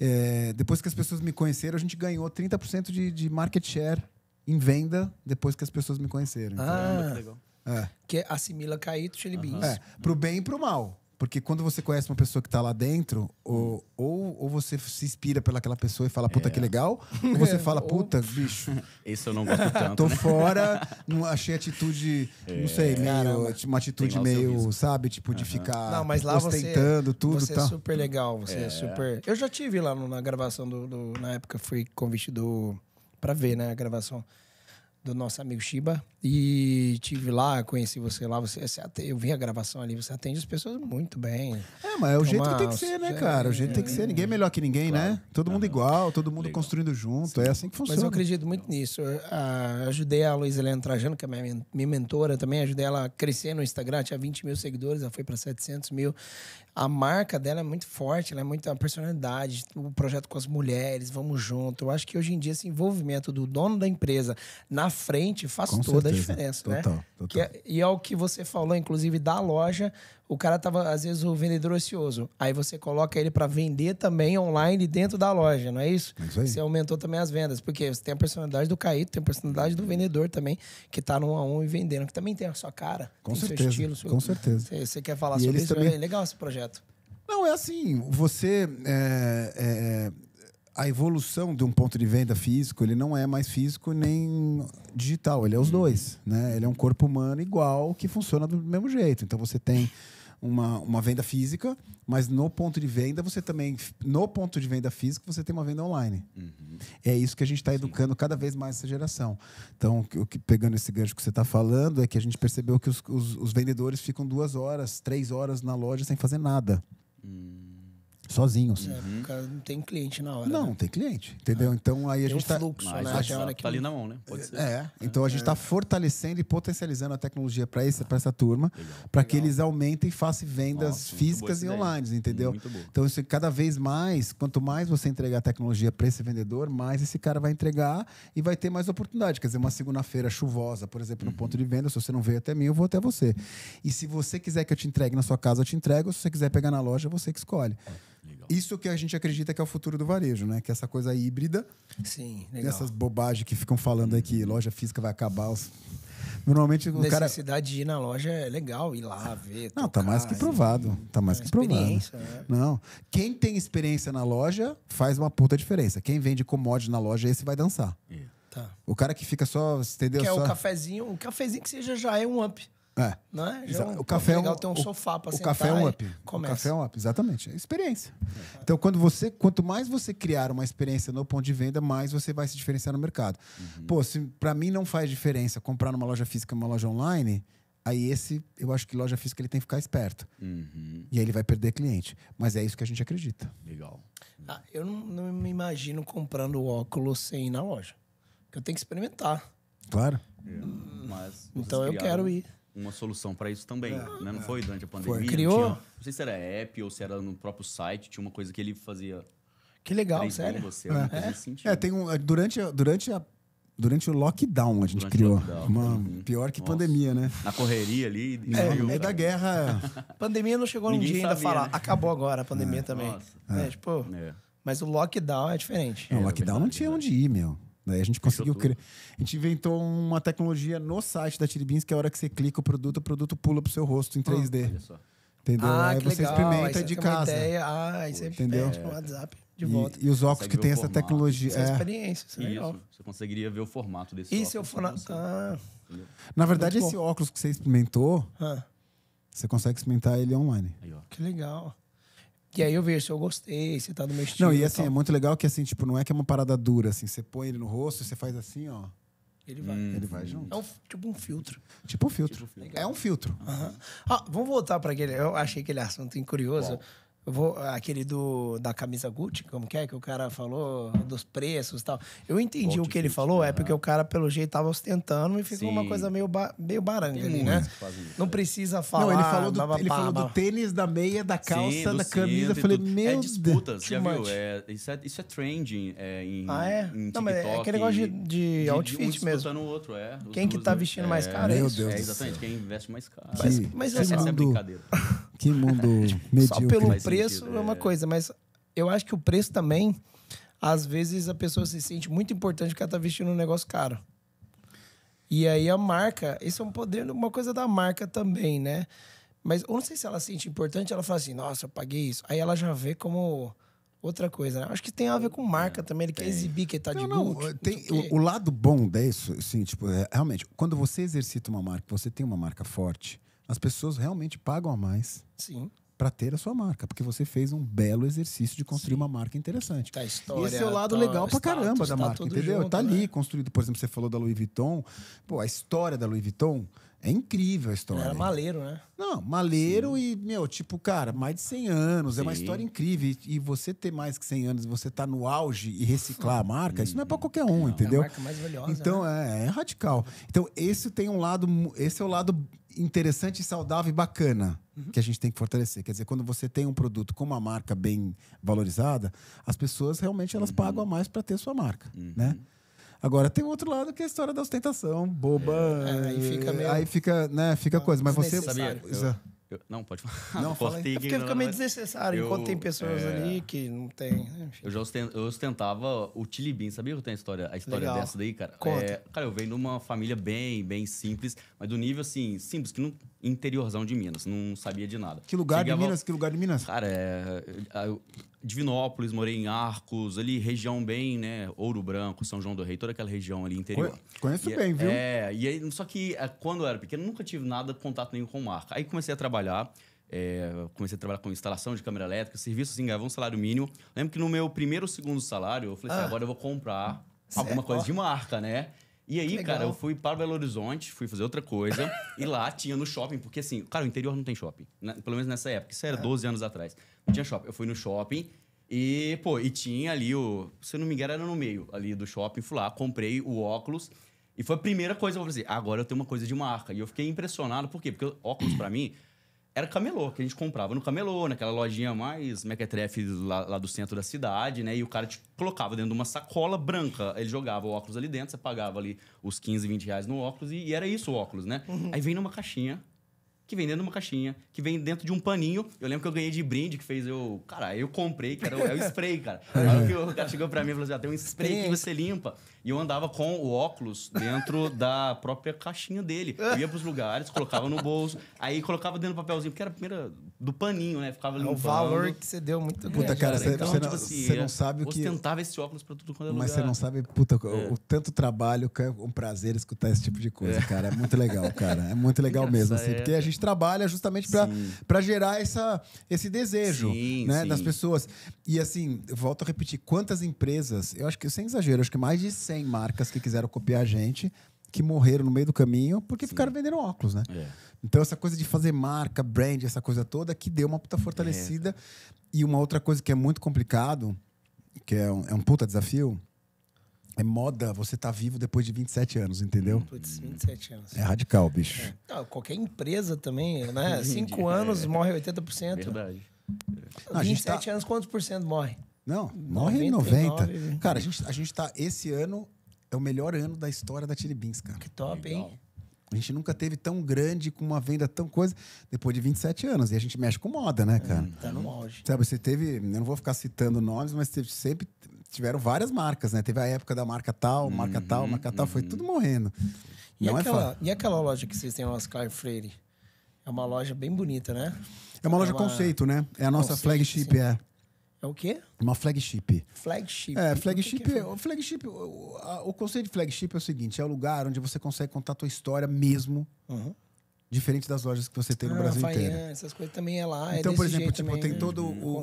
É, depois que as pessoas me conheceram, a gente ganhou 30% de, de market share em venda depois que as pessoas me conheceram. Ah, então, legal. É. Que é assimila caído, xilibins. Uhum. É, pro bem e pro mal. Porque quando você conhece uma pessoa que tá lá dentro, ou, hum. ou, ou você se inspira pelaquela pessoa e fala, puta, é. que legal, ou você fala, puta, bicho. Isso eu não gosto tanto. Tô né? fora, não achei atitude, é. não sei, meio, uma atitude meio, sabe, tipo, uhum. de ficar não, mas lá ostentando você, tudo. Você tá. é super legal, você é. é. super. Eu já tive lá no, na gravação do, do, Na época fui convidado do. pra ver, né, a gravação do nosso amigo Shiba. E tive lá, conheci você lá, você, você eu vi a gravação ali, você atende as pessoas muito bem. É, mas é o jeito que tem que ser, né, cara? O jeito tem que ser. Ninguém é melhor que ninguém, né? claro. né? Todo mundo igual, todo mundo Legal. construindo junto. Sim. É assim que funciona. Mas eu acredito muito nisso. Eu, ajudei a Luiz Helena Trajano, que é minha, minha mentora também, ajudei ela a crescer no Instagram, tinha 20 mil seguidores, ela foi para 700 mil. A marca dela é muito forte, ela é muito a personalidade, o projeto com as mulheres, vamos junto. Eu acho que hoje em dia esse envolvimento do dono da empresa na frente faz Com toda certeza. a diferença, né? total, né? Total. É, e é o que você falou, inclusive, da loja. O cara tava, às vezes, o vendedor ocioso. Aí você coloca ele para vender também online dentro da loja, não é isso? É isso aí. Você aumentou também as vendas, porque você tem a personalidade do Caíto, tem a personalidade do vendedor também, que tá no a um e vendendo, que também tem a sua cara, Com certeza. seu estilo. Seu... Com certeza. Você, você quer falar e sobre isso? Também... É legal esse projeto. Não, é assim, você. É, é, é a evolução de um ponto de venda físico, ele não é mais físico nem digital, ele é os uhum. dois, né? Ele é um corpo humano igual que funciona do mesmo jeito. Então você tem uma, uma venda física, mas no ponto de venda você também no ponto de venda físico você tem uma venda online. Uhum. É isso que a gente está educando Sim. cada vez mais essa geração. Então, o que, pegando esse gancho que você está falando é que a gente percebeu que os, os, os, vendedores ficam duas horas, três horas na loja sem fazer nada. Uhum. Sozinhos. uhum. Assim. É, o cara não tem cliente na hora. Não, né? não tem cliente. Entendeu? Ah. Então aí a gente está. Um tá, né? Tá ali na mão, né? Pode ser. É. é. Então a gente está fortalecendo e potencializando a tecnologia para essa, essa turma, para que eles aumentem e façam vendas Nossa, físicas e online, entendeu? Então, isso cada vez mais, quanto mais você entregar tecnologia para esse vendedor, mais esse cara vai entregar e vai ter mais oportunidade. Quer dizer, uma segunda-feira chuvosa, por exemplo, uhum. no ponto de venda, se você não veio até mim, eu vou até você. E se você quiser que eu te entregue na sua casa, eu te entrego. Se você quiser pegar na loja, você que escolhe isso que a gente acredita que é o futuro do varejo, né? Que é essa coisa híbrida. Sim, legal. Essas bobagens que ficam falando aí que uhum. loja física vai acabar. Os... Normalmente o cara. necessidade de ir na loja é legal, ir lá ver. Não, tá tocar, tá mais que provado. Tá mais é que provado. Né? Não. Quem tem experiência na loja faz uma puta diferença. Quem vende commodity na loja, esse vai dançar. Yeah. Tá. O cara que fica só, entendeu? Que é só... o cafezinho, o cafezinho que seja já é um up. É. Né? é. um, o café é um, legal ter um sofá para sentar. O café é um up. O café é um up, exatamente. É experiência. Então, quando você, quanto mais você criar uma experiência no ponto de venda, mais você vai se diferenciar no mercado. Uhum. Pô, se para mim não faz diferença comprar numa loja física ou uma loja online, aí esse, eu acho que loja física ele tem que ficar esperto. Uhum. E aí ele vai perder cliente. Mas é isso que a gente acredita. Legal. Ah, eu não, não me imagino comprando óculos sem ir na loja. Eu tenho que experimentar. Claro. É, então eu quero ir uma solução para isso também. É, né? Não é. foi durante a pandemia? Foi. Criou? Não, tinha, não sei se era app ou se era no próprio site, tinha uma coisa que ele fazia. Que legal, sério. Você, é. é, tem um. É, durante, durante a. Durante o lockdown a gente durante criou. uma, uhum. Pior que Nossa. pandemia, né? Na correria ali. É, no meio da guerra. É. pandemia não chegou Ninguém num dia sabia, ainda falar. Né? Acabou agora a pandemia é. também. Nossa. É, tipo. Mas o lockdown é diferente. Não, o lockdown verdade, não tinha verdade. onde né? ir, meu. Daí a gente conseguiu criar. A gente inventou uma tecnologia no site da Tiribins que é a hora que você clica o produto, o produto pula pro seu rosto em 3D. Ah, olha só. Entendeu? Ah, aí você legal. experimenta aí você de casa. Ideia. Ah, é aí você entendeu? É pede tipo WhatsApp de e, volta. E os óculos que tem essa tecnologia. Essa é, é. experiência, isso, é Você conseguiria ver o formato desse e óculos. E se eu for Ah. Na verdade, Muito esse bom. óculos que você experimentou, ah. você consegue experimentar ele online. Aí, que legal. E aí eu vejo se eu gostei, se tá do meu estilo. Não, e assim, é muito legal que assim, tipo, não é que é uma parada dura, assim. Você põe ele no rosto, você faz assim, ó. Ele vai. Hum. Ele vai junto. É um, tipo um filtro. Tipo um filtro. Tipo um filtro. É um filtro. Uhum. Ah, vamos voltar para aquele. Eu achei aquele assunto curioso. Bom. Eu vou, aquele do, da camisa Gucci, como que é que o cara falou dos preços e tal. Eu entendi Bom, o que ele falou, é porque o cara, pelo jeito, tava ostentando e ficou Sim. uma coisa meio, ba, meio baranga Tem ali, né? Não é. precisa falar. Não, ele falou do, babá, ele falou do tênis, da meia, da calça, Sim, da camisa. Eu falei, tudo. meu é Deus. É disputa, já viu? É, isso, é, isso é trending é, em, ah, é? em TikTok. Não, mas é aquele negócio de, de, de outfit um mesmo. O outro, é. quem que tá né? vestindo é, mais caro meu é Deus é, exatamente, quem investe mais caro. Mas, mas essa é brincadeira. Que mundo medíocre. Só pelo preço preço é. é uma coisa, mas eu acho que o preço também, às vezes a pessoa se sente muito importante porque ela está vestindo um negócio caro. E aí a marca, isso é um poder, uma coisa da marca também, né? Mas eu não sei se ela se sente importante, ela fala assim, nossa, eu paguei isso. Aí ela já vê como outra coisa, né? Acho que tem a ver com marca é, também, ele tem. quer exibir que ele tá não, de não, eh, tem, o, o, lado bom disso, assim, tipo, é, realmente, quando você exercita uma marca, você tem uma marca forte, as pessoas realmente pagam a mais. Sim para ter a sua marca, porque você fez um belo exercício de construir Sim. uma marca interessante. Tá história, Esse é o lado tá legal para caramba da tá marca, tá entendeu? Junto, tá ali né? construído, por exemplo, você falou da Louis Vuitton. Pô, a história da Louis Vuitton é incrível a história. Era maleiro, né? Não, maleiro Sim. e, meu, tipo, cara, mais de 100 anos. Sim. É uma história incrível. E, você ter mais que 100 anos, você tá no auge e reciclar a marca, isso não é para uhum. qualquer um, não, entendeu? É a marca mais valiosa. Então, né? é, é radical. Então, esse tem um lado, esse é o lado interessante, saudável e bacana uhum. que a gente tem que fortalecer. Quer dizer, quando você tem um produto com uma marca bem valorizada, as pessoas realmente elas uhum. pagam a mais para ter sua marca, né? uhum. né? Agora tem outro lado que é a história da ostentação, boba. É, aí fica meio... Aí fica, né, fica não, coisa. Mas você. Sabia? Eu, eu, não, pode falar. Não, pode fala aí. É porque fica meio desnecessário, eu, enquanto tem pessoas é... ali que não tem. Né, enfim. Eu já ostentava o Tilibim. Sabia que eu tenho a história, a história dessa daí, cara? Conta. É, cara, eu venho de uma família bem, bem simples, mas do nível assim, simples, que não interiorzão de Minas, não sabia de nada. Que lugar de Minas? Que lugar de Minas? Cara, é... é Divinópolis, morei em Arcos, ali região bem, né? Ouro Branco, São João do Rei, toda aquela região ali interior. Conheço e, é, bem, viu? É, e aí, só que é, quando eu era pequeno, nunca tive nada, contato nenhum com marca. Aí comecei a trabalhar, é, comecei a trabalhar com instalação de câmera elétrica, serviços assim, ganhava um salário mínimo. Lembro que no meu primeiro ou segundo salário, eu falei assim, ah. assim, agora eu vou comprar Certo. Alguma coisa de marca, né? E aí, cara, eu fui para Belo Horizonte, fui fazer outra coisa. e lá tinha no shopping, porque assim, cara, o interior não tem shopping. Na, né? pelo menos nessa época. Isso era é. 12 anos atrás. Não tinha shopping. Eu fui no shopping e, pô, e tinha ali o. Se eu não me engano, era no meio ali do shopping. Fui lá, comprei o óculos. E foi a primeira coisa que eu falei assim: agora eu tenho uma coisa de marca. E eu fiquei impressionado, por quê? Porque óculos para mim era camelô, que a gente comprava no camelô, naquela lojinha mais mequetrefe lá, lá do centro da cidade, né? E o cara te colocava dentro de uma sacola branca. Ele jogava o óculos ali dentro, você pagava ali os 15, 20 reais no óculos e, e era isso o óculos, né? Uhum. Aí vem numa caixinha, que vem dentro de uma caixinha, que vem dentro de um paninho. Eu lembro que eu ganhei de brinde, que fez eu... Cara, eu comprei, que era o, é o spray, cara. Aí o cara chegou pra mim e falou assim, ah, tem um spray que você limpa. E eu andava com o óculos dentro da própria caixinha dele. Eu ia pros lugares, colocava no bolso, aí colocava dentro do papelzinho, porque era a primeira do paninho, né? Ficava é limpando. O valor que você deu muito grande. Puta, cara, né? você, então, não, tipo assim, é não sabe o que... Ostentava esse óculos pra tudo quando era é Mas você não sabe, puta, é. o, tanto trabalho, que é um prazer escutar esse tipo de coisa, é. cara. É muito legal, cara. É muito legal mesmo, assim, Porque a gente trabalha justamente pra, pra gerar essa, esse desejo, sim, né? Sim. Das pessoas. E assim, volto a repetir, quantas empresas... Eu acho que, sem exagero, acho que mais de 100 100 marcas que quiseram copiar a gente, que morreram no meio do caminho porque Sim. ficaram vendendo óculos, né? É. Então, essa coisa de fazer marca, brand, essa coisa toda, que deu uma puta fortalecida. É. E uma outra coisa que é muito complicado, que é um, é um puta desafio, é moda você tá vivo depois de 27 anos, entendeu? Hum. Putz, 27 anos. É radical, bicho. É. Não, qualquer empresa também, né? Cinco anos, é. morre 80%. Verdade. Não, 27 tá... anos, quantos por cento morre? Não, morre em 90. Cara, a gente, a gente tá. Esse ano é o melhor ano da história da Chili Beans, cara. Que top, Legal. hein? A gente nunca teve tão grande, com uma venda tão coisa, depois de 27 anos. E a gente mexe com moda, né, cara? Hum, tá no auge. Sabe, você teve, eu não vou ficar citando nomes, mas teve, sempre tiveram várias marcas, né? Teve a época da marca tal, marca uhum, tal, marca uhum. tal, foi uhum. tudo morrendo. E, não é aquela, é e aquela loja que vocês têm lá, Oscar Freire? É uma loja bem bonita, né? É uma loja é uma... conceito, né? É a nossa conceito, flagship, sim. é. É o quê? Uma flagship. Flagship. É, então, flagship. Que que é? O flagship. O, a, o, conceito de flagship é o seguinte: é o lugar onde você consegue contar a tua história mesmo. Uhum. Diferente das lojas que você tem no ah, Brasil Faian, inteiro. essas coisas também é lá. É então, é por exemplo, tipo, também, tem todo o, o,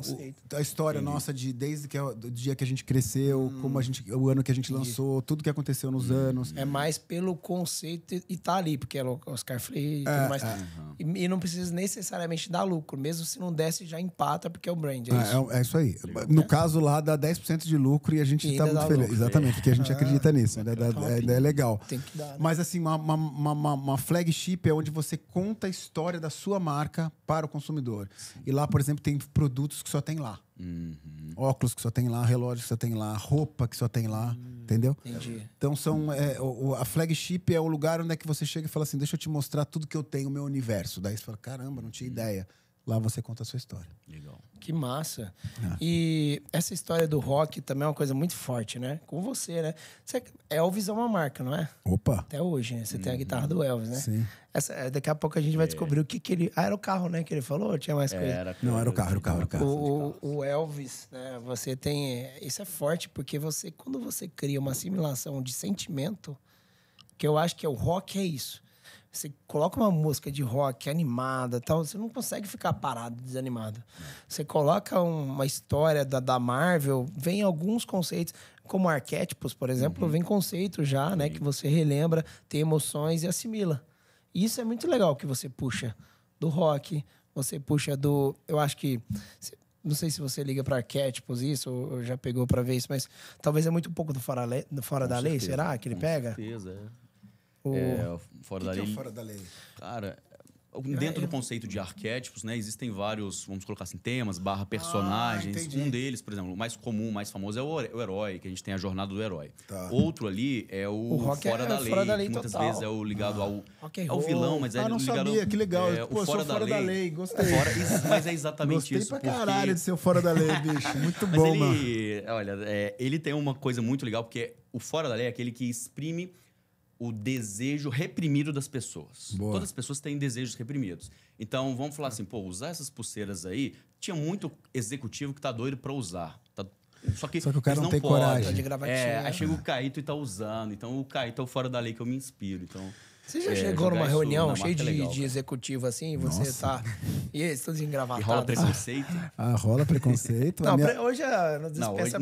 a história Entendi. nossa de desde que é o dia que a gente cresceu, hum. como a gente, o ano que a gente Entendi. lançou, tudo que aconteceu nos hum. anos. É mais pelo conceito e tá ali, porque é Oscar Freire é, mais, é. E, e, não precisa necessariamente dar lucro, mesmo se não desse já empata, porque é o brand. É, ah, isso? É, é, isso aí. Legal. No caso lá, dá 10% de lucro e a gente e tá muito feliz. Lucro. Exatamente, porque a gente ah, acredita nisso. Né? É, legal. Dar, né? Mas assim, uma, uma, uma, uma flagship é onde você conta a história da sua marca para o consumidor. Sim. E lá, por exemplo, tem produtos que só tem lá. Uhum. Óculos que só tem lá, relógio que só tem lá, roupa que só tem lá, uhum. entendeu? Entendi. Então são é, o, a flagship é o lugar onde é que você chega e fala assim, deixa eu te mostrar tudo que eu tenho, o meu universo. Daí você fala, caramba, não tinha uhum. ideia. Lá você conta a sua história. Legal. Que massa. Ah. E essa história do rock também é uma coisa muito forte, né? Com você, né? Você, é Elvis é uma marca, não é? Opa! Até hoje, né? Você uhum. tem a uhum. guitarra do Elvis, né? Sim. Essa, é, daqui a pouco a gente vai é. descobrir o que, que ele. Ah, era o carro, né? Que ele falou? Tinha mais coisa? Era, não, era o carro, era o carro, era o carro. O, o Elvis, né? Você tem. É, isso é forte, porque você, quando você cria uma assimilação de sentimento, que eu acho que é o rock é isso você coloca uma música de rock animada tal, você não consegue ficar parado, desanimado. Você coloca uma história da, da Marvel, vem alguns conceitos, como arquétipos, por exemplo, uhum. vem conceitos já, né? Que você relembra, tem emoções e assimila. E isso é muito legal que você puxa do rock, você puxa do. Eu acho que. Não sei se você liga para arquétipos isso, ou já pegou para ver isso, mas talvez é muito pouco do fora, do fora da certeza. lei, será que ele Com pega? Com certeza, é. O... É, fora, que da que lei... é fora da lei. Cara, é, Dentro do conceito de arquétipos, né, existem vários, vamos colocar assim, temas, barra ah, personagens. Ah, um deles, por exemplo, o mais comum, o mais famoso é o herói, que a gente tem a jornada do herói. Tá. Outro ali é o, o fora, é da lei, fora, da lei, que muitas total. vezes é o ligado ah. ao... Okay, é o vilão, mas é ah, é não ligado... Sabia, ao, que legal. É, Pô, o fora, da, fora lei, da lei, gostei. É fora, mas é exatamente gostei isso. Gostei pra porque... caralho de ser o fora da lei, bicho. Muito bom, mas ele, mano. Olha, é, ele tem uma coisa muito legal, porque o fora da lei é aquele que exprime o desejo reprimido das pessoas. Boa. Todas as pessoas têm desejos reprimidos. Então, vamos falar assim, pô, usar essas pulseiras aí, tinha muito executivo que tá doido para usar. Tá... Só, que Só que o cara não, não tem podem. coragem. Tá é, aí né? chega o Caíto e tá usando. Então, o Caíto é o fora da lei que eu me inspiro. Então... Você já é, chegou numa reunião cheia é de, de executivo assim, e você tá. E eles todos engravatados. E rola preconceito? Ah, rola preconceito. não, minha... hoje é. Não, hoje, não, hoje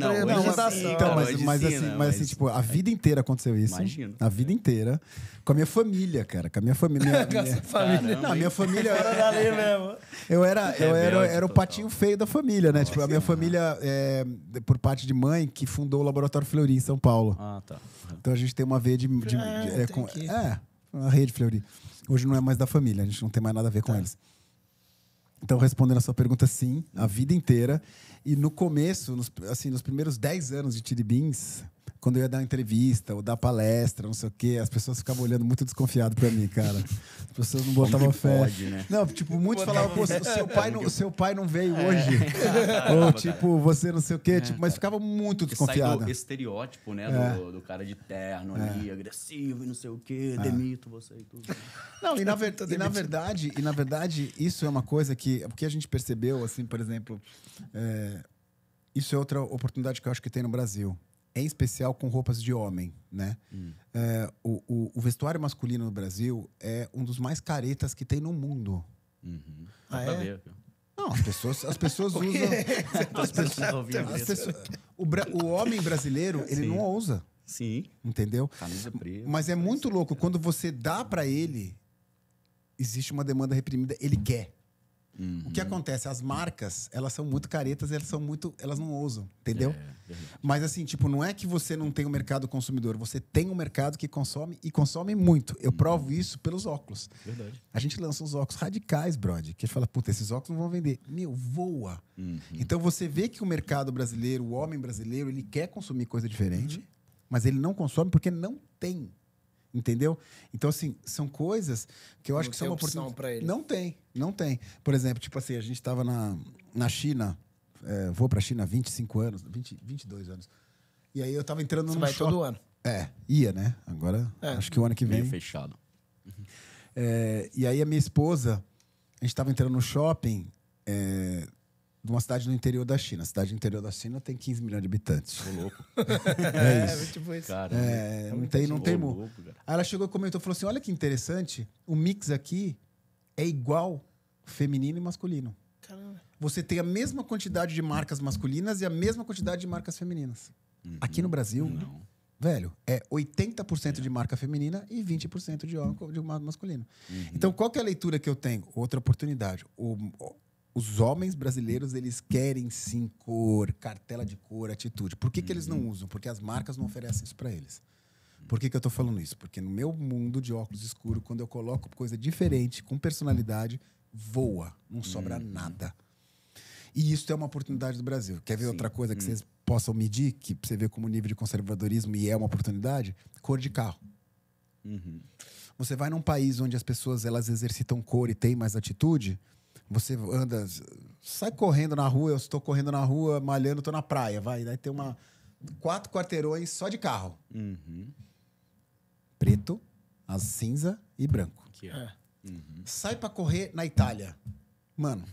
então, mas, hoje mas, sim, assim, né, mas, assim, tipo, a é vida inteira aconteceu isso. Imagino. A vida inteira. Com a minha família, cara. Com a minha família. com a minha... família. Não, a minha família. era dali mesmo. Eu era, é eu era, era o patinho então. feio da família, né? tipo, a minha família, é, por parte de mãe, que fundou o Laboratório Fleury em São Paulo. Ah, tá. Então a gente tem uma veia de. de, de é, com, é, a rede Fleury. Hoje não é mais da família, a gente não tem mais nada a ver com tá. eles. Então, respondendo a sua pergunta, sim, a vida inteira. E no começo, nos, assim, nos primeiros 10 anos de Tiribins, quando eu ia dar entrevista ou dar palestra, não sei o quê, as pessoas ficavam olhando muito desconfiado para mim, cara. As pessoas não botavam fé. Pode, né? Não, tipo, muitos falavam, pô, seu pai, não, seu pai não veio é. hoje. É. ou, tipo, você não sei o quê, é, tipo, mas tá. ficava muito Porque desconfiado. Sai do estereótipo, né? É. Do, do, cara de terno ali, é. agressivo e não sei o quê, é. demito você e tudo. Não, e na, ver, e na verdade, e na verdade, isso é uma coisa que. Porque a gente percebeu, assim, por exemplo. isso é outra oportunidade que eu acho que tem no Brasil em especial com roupas de homem, né? Hum. É, o, o, o, vestuário masculino no Brasil é um dos mais caretas que tem no mundo. Uhum. Ah, é? Não, as pessoas, as pessoas usam. Tá as pessoas, as pessoas, o, o homem brasileiro, ele Sim. não ousa. Sim. Entendeu? Camisa preta. Mas é muito assim, louco. Né? Quando você dá para ele, existe uma demanda reprimida. Ele quer. Uhum. O que uhum. acontece? As marcas, elas são muito caretas, elas são muito. Elas não ousam, entendeu? É, Mas assim, tipo, não é que você não tem o um mercado consumidor, você tem um mercado que consome e consome muito. Eu uhum. provo isso pelos óculos. Verdade. A gente lança uns óculos radicais, brother, que a gente fala, puta, esses óculos não vão vender. Meu, voa. Uhum. Então você vê que o mercado brasileiro, o homem brasileiro, ele quer consumir coisa diferente. Uhum. Mas ele não consome porque não tem. Entendeu? Então, assim, são coisas que eu não acho que são uma oportunidade. Não tem, não tem. Por exemplo, tipo assim, a gente estava na, na China, é, vou para a China há 25 anos, 20, 22 anos. E aí eu estava entrando Você num vai shopping. todo ano. É, ia, né? Agora, é. acho que o ano que vem. fechado. É, e aí a minha esposa, a gente estava entrando no shopping, é, de uma cidade no interior da China. A cidade do interior da China tem 15 milhões de habitantes. Tô louco. É, é isso. É, tipo isso. Cara, é, é, não tem, não tem louco, Aí ela chegou e comentou, falou assim, olha que interessante, o mix aqui é igual feminino e masculino. Caramba. Você tem a mesma quantidade de marcas masculinas e a mesma quantidade de marcas femininas. Uhum. Aqui no Brasil, não. velho, é 80% é. de marca feminina e 20% de, de masculino. Uhum. Então, qual que é a leitura que eu tenho? Outra oportunidade. O, os homens brasileiros, eles querem sim cor, cartela de cor, atitude. Por que, que eles não uhum. usam? Porque as marcas não oferecem isso para eles. Por que, que eu estou falando isso? Porque no meu mundo de óculos escuro, quando eu coloco coisa diferente, com personalidade, voa, não sobra uhum. nada. E isso é uma oportunidade do Brasil. Quer ver Sim. outra coisa que hum. vocês possam medir, que você vê como nível de conservadorismo e é uma oportunidade? Cor de carro. Uhum. Você vai num país onde as pessoas elas exercitam cor e têm mais atitude, você anda, sai correndo na rua, eu estou correndo na rua, malhando, estou na praia, vai. Daí tem uma, quatro quarteirões só de carro. Uhum. Preto, as cinza e branco. Aqui, é. uhum. Sai para correr na Itália. Mano,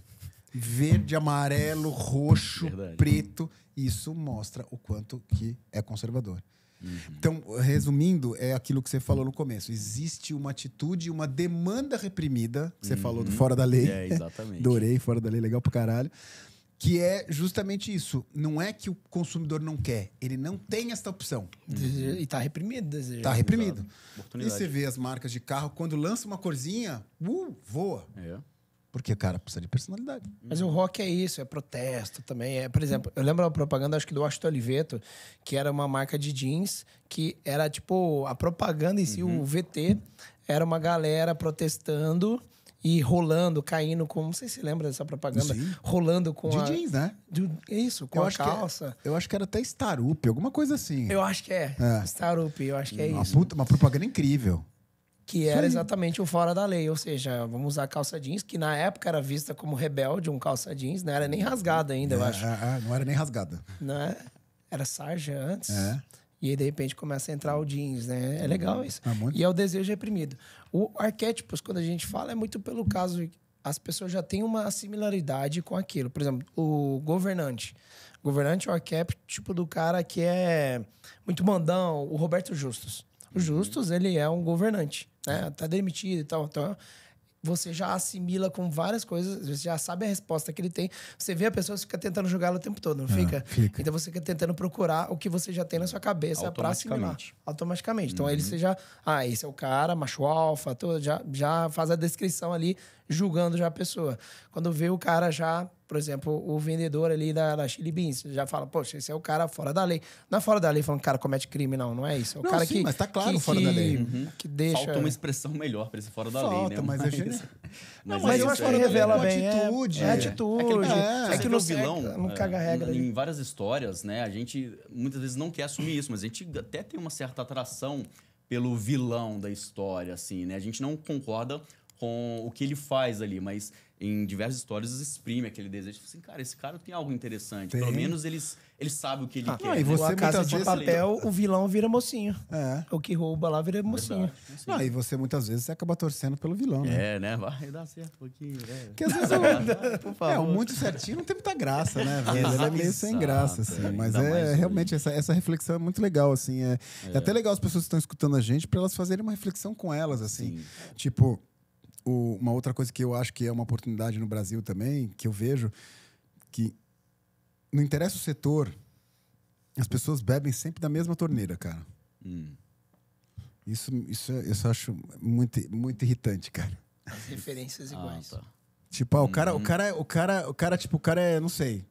verde, amarelo, roxo, Verdade. preto. Isso mostra o quanto que é conservador. Uhum. Então, resumindo, é aquilo que você falou no começo. Existe uma atitude, uma demanda reprimida, que você uhum. falou do uhum. fora da lei. É, exatamente. Adorei, fora da lei, legal pro caralho que é justamente isso. Não é que o consumidor não quer, ele não tem essa opção. e está reprimido, deseja. Está reprimido. E você vê as marcas de carro, quando lança uma corzinha, uh, voa. É. Porque o cara precisa de personalidade. Mas o rock é isso, é protesto também. É, por exemplo, eu lembro da propaganda, acho que do Washington Oliveto, que era uma marca de jeans, que era tipo, a propaganda em si, uhum. o VT, era uma galera protestando e rolando, caindo com. Não sei se lembra dessa propaganda. Sim. Rolando com. De a, jeans, né? De, isso, com eu a é- calça. É, eu acho que era até Starup, alguma coisa assim. Eu acho que é. é. Starup, eu acho que é uma isso. Puta, uma propaganda incrível que era exatamente o fora da lei, ou seja, vamos usar calça jeans, que na época era vista como rebelde, um calça jeans, não né? era nem rasgada ainda, é, eu acho. É, é, não era nem rasgada. é? Era sarja antes. É. E aí, de repente, começa a entrar o jeans, né? É hum, legal é isso. É muito... E é o desejo reprimido. O arquétipos, quando a gente fala, é muito pelo caso... As pessoas já têm uma similaridade com aquilo. Por exemplo, o governante. O governante é o arquétipo do cara que é muito mandão, o Roberto Justus. O Justus, uhum. ele é um governante, né? Tá demitido e tal, tal. Então você já assimila com várias coisas, você já sabe a resposta que ele tem. Você vê a pessoa, fica tentando jogá-la o tempo todo, não ah, fica? fica? Então você fica tentando procurar o que você já tem na sua cabeça para assimilar. Automaticamente. Então aí ele você uhum. já. Ah, esse é o cara, macho alfa, já, já faz a descrição ali julgando já a pessoa. Quando vê o cara já, por exemplo, o vendedor ali da, da Chili Beans, já fala, poxa, esse é o cara fora da lei. Não é fora da lei falando cara comete crime, não, não é isso. É o não, cara sim, que. Mas tá claro que, fora que, da lei. Uhum. Que deixa... Falta uma expressão melhor para esse fora da Falta, lei, né? Mas, mas... É... Gente... não, mas, mas eu acho que é revela bem. É atitude. É, é atitude. É, que no é. vilão. Não é, caga regra. Em, em várias histórias, né? A gente muitas vezes não quer assumir isso, mas a gente até tem uma certa atração pelo vilão da história, assim, né? A gente não concorda com o que ele faz ali, mas em diversas histórias exprime aquele desejo. Assim, cara, esse cara tem algo interessante. Tem. Pelo menos eles, ele sabe o que ele ah, quer. Não, e né? você a casa de papel, o vilão vira mocinho. É. O que rouba lá vira mocinho. Verdade, não, e você muitas vezes você acaba torcendo pelo vilão, né? É, né? Vai dar certo um pouquinho. É. Né? Porque às vezes favor. é, o muito certinho não tem muita graça, né? Ele é meio sem graça, é, assim. É, mas é realmente essa, essa reflexão é muito legal, assim. É, é, é. até legal as pessoas que estão escutando a gente para elas fazerem uma reflexão com elas, assim. Sim. Tipo o, uma outra coisa que eu acho que é uma oportunidade no Brasil também, que eu vejo, que não interessa o setor, as pessoas bebem sempre da mesma torneira, cara. Hum. Isso, isso, eu eu acho muito, muito irritante, cara. As referências ah, iguais. Ah, tá. Tipo, ah, o cara, o hum. cara, o cara, o cara, tipo, o cara é, não sei,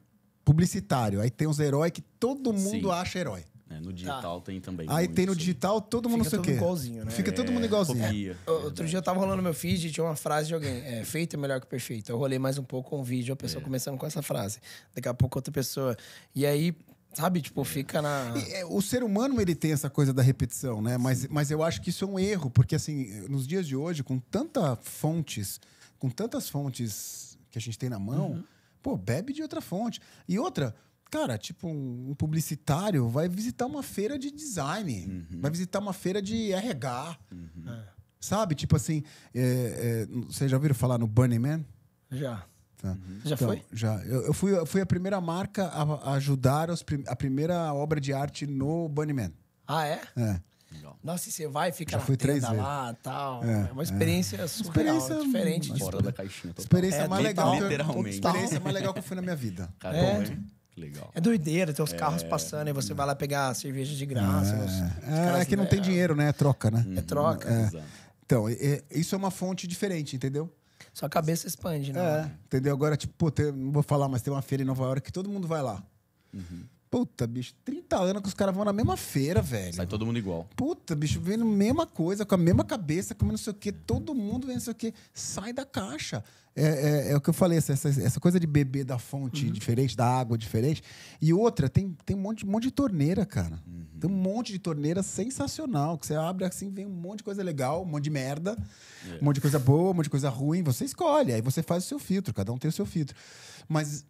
publicitário. Aí tem uns heróis que todo mundo Sim. acha herói. É, no tá. digital tá. tem também. Aí tem no digital, todo mundo Fica sei o igualzinho, né? Fica é, todo mundo igualzinho. Copia, é, Outro dia eu tava rolando meu feed e tinha uma frase de alguém. É, feito é melhor que perfeito. Eu rolei mais um pouco um vídeo, a pessoa é. começando com essa frase. Daqui a pouco outra pessoa. E aí, sabe? Tipo, é. fica na. E, é, o ser humano ele tem essa coisa da repetição, né? Mas, mas eu acho que isso é um erro, porque assim, nos dias de hoje, com tantas fontes, com tantas fontes que a gente tem na mão, uhum. pô, bebe de outra fonte. E outra, Cara, tipo, um publicitário vai visitar uma feira de design, uhum. vai visitar uma feira de RH. Uhum. É. Sabe? Tipo assim, é, é, vocês já ouviram falar no Burning Man? Já. Tá. Uhum. Já então, foi? Já. Eu, eu, fui, eu fui a primeira marca a, a ajudar os prim a primeira obra de arte no Burning Man. Ah, é? É. Legal. Nossa, e você vai ficar na tenda lá e tal. É, é, uma é. experiência é. surreal, experiência diferente. Fora tipo da caixinha. Experiência é, mais legal. Literalmente. Eu, experiência mais legal que eu fui na minha vida. Caramba, é. Legal. É doideira ter os é, carros passando e você é. vai lá pegar cerveja de graça. É, é, é que não tem né, dinheiro, né? É troca, né? É troca. É. Então, isso é uma fonte diferente, entendeu? Sua cabeça expande, né? É, entendeu? Agora, tipo, pô, tem, não vou falar, mas tem uma feira em Nova York que todo mundo vai lá. Uhum. Puta, bicho, 30 anos que os caras vão na mesma feira, velho. Sai todo mundo igual. Puta, bicho, vendo a mesma coisa, com a mesma cabeça, comendo não sei o quê, todo mundo vendo não sei o quê. Sai da caixa. É, é, é o que eu falei, essa, essa coisa de beber da fonte uhum. diferente, da água diferente. E outra, tem, tem um, monte, um monte de torneira, cara. Uhum. Tem um monte de torneira sensacional, que você abre assim, vem um monte de coisa legal, um monte de merda, yeah. É. um monte de coisa boa, um monte de coisa ruim. Você escolhe, aí você faz o seu filtro, cada um tem o seu filtro. Mas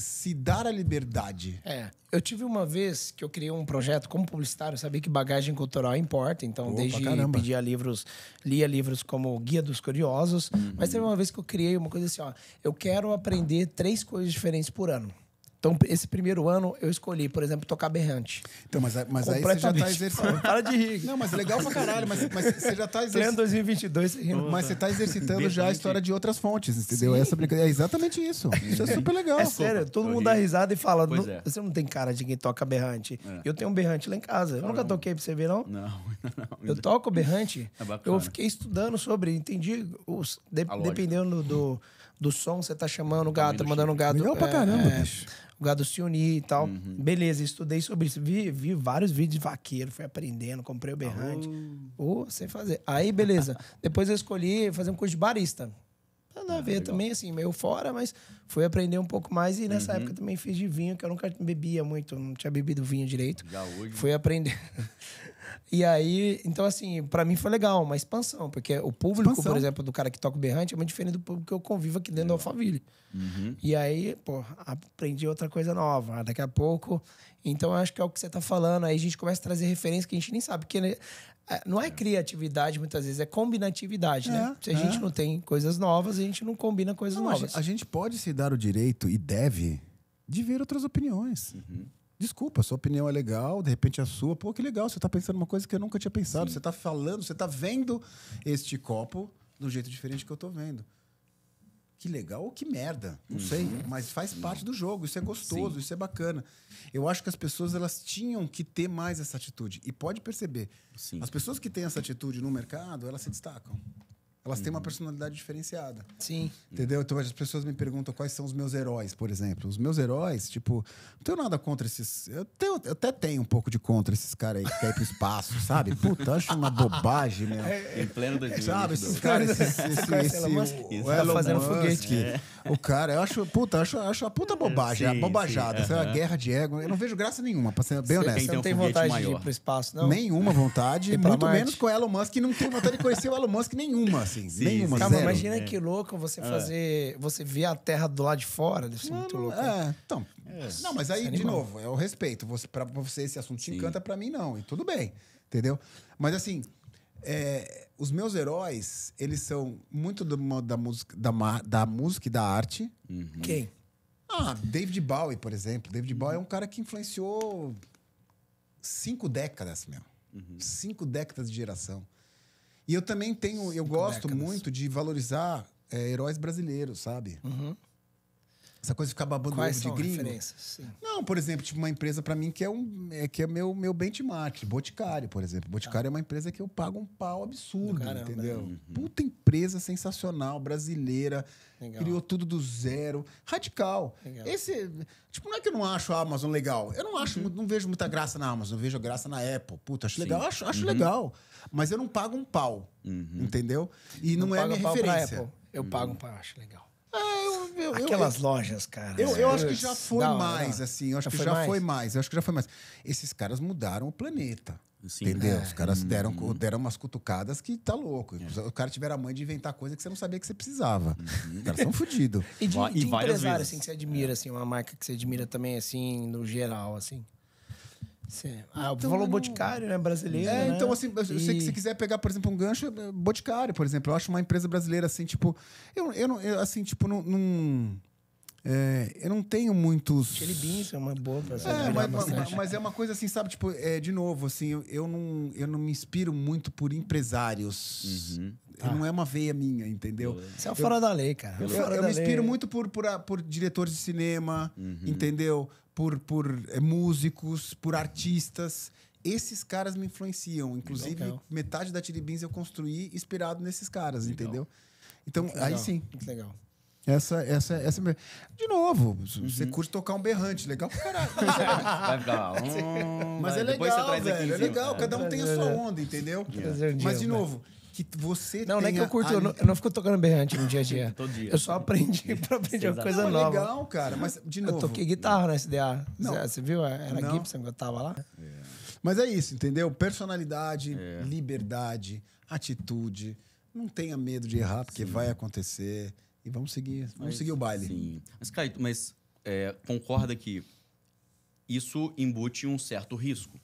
se dar a liberdade. É. Eu tive uma vez que eu criei um projeto como publicitário, sabia que bagagem cultural importa, então Opa, desde pedir pedia livros, lia livros como Guia dos Curiosos, uhum. mas teve uma vez que eu criei uma coisa assim, ó, eu quero aprender três coisas diferentes por ano. Então, esse primeiro ano, eu escolhi, por exemplo, tocar berrante. Então, mas, mas aí você já tá exercitando. Para de rir. Não, mas é legal pra caralho, mas, mas você já tá exercitando. 2022, rindo. Mas você tá exercitando já a história de outras fontes, entendeu? Essa brincadeira. É exatamente isso. Isso é super legal. É sério, todo mundo dá risada e fala: é. você não tem cara de quem toca berrante. É. Eu tenho um berrante lá em casa. Eu nunca toquei pra você ver, não? Não, não. não. Eu toco berrante. É eu fiquei estudando sobre, entendi, os, de, dependendo do do som, você tá chamando o tá gato, mandando o gato. Meu pra é, caramba, é, bicho gado se unir e tal. Uhum. Beleza, estudei sobre isso. Vi, vi vários vídeos de vaqueiro, fui aprendendo, comprei o berrante. Ou oh, fazer. Aí, beleza. Depois eu escolhi fazer um curso de barista. Nada ah, a ver legal. também, assim, meio fora, mas fui aprender um pouco mais. E nessa uhum. época também fiz de vinho, que eu nunca bebia muito, não tinha bebido vinho direito. Já hoje. Fui aprender. E aí, então assim, para mim foi legal, uma expansão, porque o público, expansão. por exemplo, do cara que toca o berrante é muito diferente do público que eu convivo aqui dentro é. da Alphaville. Uhum. E aí, pô, aprendi outra coisa nova. Daqui a pouco, então acho que é o que você tá falando, aí a gente começa a trazer referência que a gente nem sabe, porque né, é, não é, é criatividade muitas vezes, é combinatividade, né? é, né? Se a é. gente não tem coisas novas, a gente não combina coisas não, novas. A gente pode se dar o direito e deve de ver outras opiniões. Uhum. Desculpa, sua opinião é legal, de repente a sua. Pô, que legal, você está pensando uma coisa que eu nunca tinha pensado. Sim. Você está falando, você está vendo este copo de um jeito diferente que eu estou vendo. Que legal ou que merda, não uhum. sei. Mas faz parte do jogo, isso é gostoso, Sim. isso é bacana. Eu acho que as pessoas elas tinham que ter mais essa atitude. E pode perceber, Sim. as pessoas que têm essa atitude no mercado, elas se destacam elas têm uma uhum. personalidade diferenciada. Sim. Entendeu? Então as pessoas me perguntam quais são os meus heróis, por exemplo. Os meus heróis, tipo, não tenho nada contra esses. Eu, tenho, eu até tenho um pouco de contra esses caras aí que querem ir pro espaço, sabe? Puta, acho uma bobagem, meu. É, é. Em pleno 2022. Sabe, esses caras, esse, esse, esse, esse Elon Musk, o tá Elon Musk, é. O cara, eu acho, puta, acho, acho uma puta bobagem, sim, a bobajada. Sim, é uma Essa guerra de ego. Eu não vejo graça nenhuma, pra ser bem Você honesto. Você não tem um vontade maior. de ir pro espaço, não? Nenhuma vontade, muito Marte. menos com o Elon Musk, que não tem vontade de conhecer o Elon Musk nenhuma, assim assim. Sim, nenhuma, imagina é. que louco você é. fazer. Você ver a terra do lado de fora, deve ser não, muito louco. É, então. Não, mas aí, é de novo, é o respeito. Você, pra você, esse assunto te encanta, pra mim, não. E tudo bem, entendeu? Mas assim. É, os meus heróis, eles são muito do, da, música, da, da música e da arte. Uhum. Quem? Ah, David Bowie, por exemplo. David Bowie uhum. é um cara que influenciou cinco décadas, mesmo Uhum. Cinco décadas de geração. E eu também tenho, eu gosto décadas. muito de valorizar é, heróis brasileiros, sabe? Uhum. Essa coisa de ficar babando Quais ovo de são gringo. Sim. Não, por exemplo, tipo uma empresa para mim que é um é que é meu meu benchmark, Boticário, por exemplo. Boticário ah. é uma empresa que eu pago um pau absurdo, caramba, entendeu? Né? Uhum. Puta empresa sensacional, brasileira. Legal. Criou tudo do zero, radical. Legal. Esse, tipo, não é que eu não acho a Amazon legal. Eu não acho, uhum. não vejo muita graça na Amazon, eu vejo graça na Apple. Puta, acho Sim. legal, acho, acho uhum. legal. Mas eu não pago um pau, uhum. entendeu? E não, não é minha referência. Eu uhum. pago um pau, acho legal. É, eu, eu, Aquelas eu, lojas, cara. Eu, eu acho que já foi não, mais, não. assim. Eu acho já que foi já mais? foi mais. Eu acho que já foi mais. Esses caras mudaram o planeta. Sim. Entendeu? É. Os caras deram, uhum. deram umas cutucadas que tá louco. É. Os, os caras tiveram a mãe de inventar coisa que você não sabia que você precisava. Uhum. Os caras são fodidos. E de, de empresário, vezes. assim, que você admira, assim, uma marca que você admira também, assim, no geral, assim? Sim. Ah, então, falou Boticário, né? Brasileiro. É, né? então, assim, eu e... sei que se quiser pegar, por exemplo, um gancho, é, Boticário, por exemplo. Eu acho uma empresa brasileira, assim, tipo. Eu, eu, não, eu assim, tipo, não. não é, eu não tenho muitos. Chili Beans é uma boa pra é, mas, mas, mas, é uma coisa assim, sabe? Tipo, é, de novo, assim, eu, eu não, eu não me inspiro muito por empresários. Uhum. Ah. Não tá. é uma veia minha, entendeu? Você é fora eu, da lei, cara. Eu, eu, eu me inspiro lei. muito por, por, por, diretores de cinema, uhum. entendeu? por, por eh, músicos, por artistas. Esses caras me influenciam. Inclusive, legal. metade da Tiribins eu construí inspirado nesses caras, legal. entendeu? Então, legal. aí sim. Muito legal. Essa, essa, essa. É de novo, uhum. você curte tocar um berrante, legal caralho. Vai ficar. Hum, mas é vai, é legal, velho. É legal, é. cada um tem a sua onda, entendeu? Mas, de novo que você Não, não é que eu curto, a... eu, não, eu, não, fico tocando berrante no dia a dia. Todo dia. Eu só aprendi pra aprender uma coisa não, nova. legal, cara, mas de novo. Eu toquei guitarra na SDA. Não. Você viu? É, era não. Gibson que eu tava lá. É. Mas é isso, entendeu? Personalidade, é. liberdade, atitude. Não tenha medo de errar, porque Sim. vai acontecer. E vamos seguir, vamos mas, seguir o baile. Sim. Mas, Caio, mas é, concorda que isso embute um certo risco.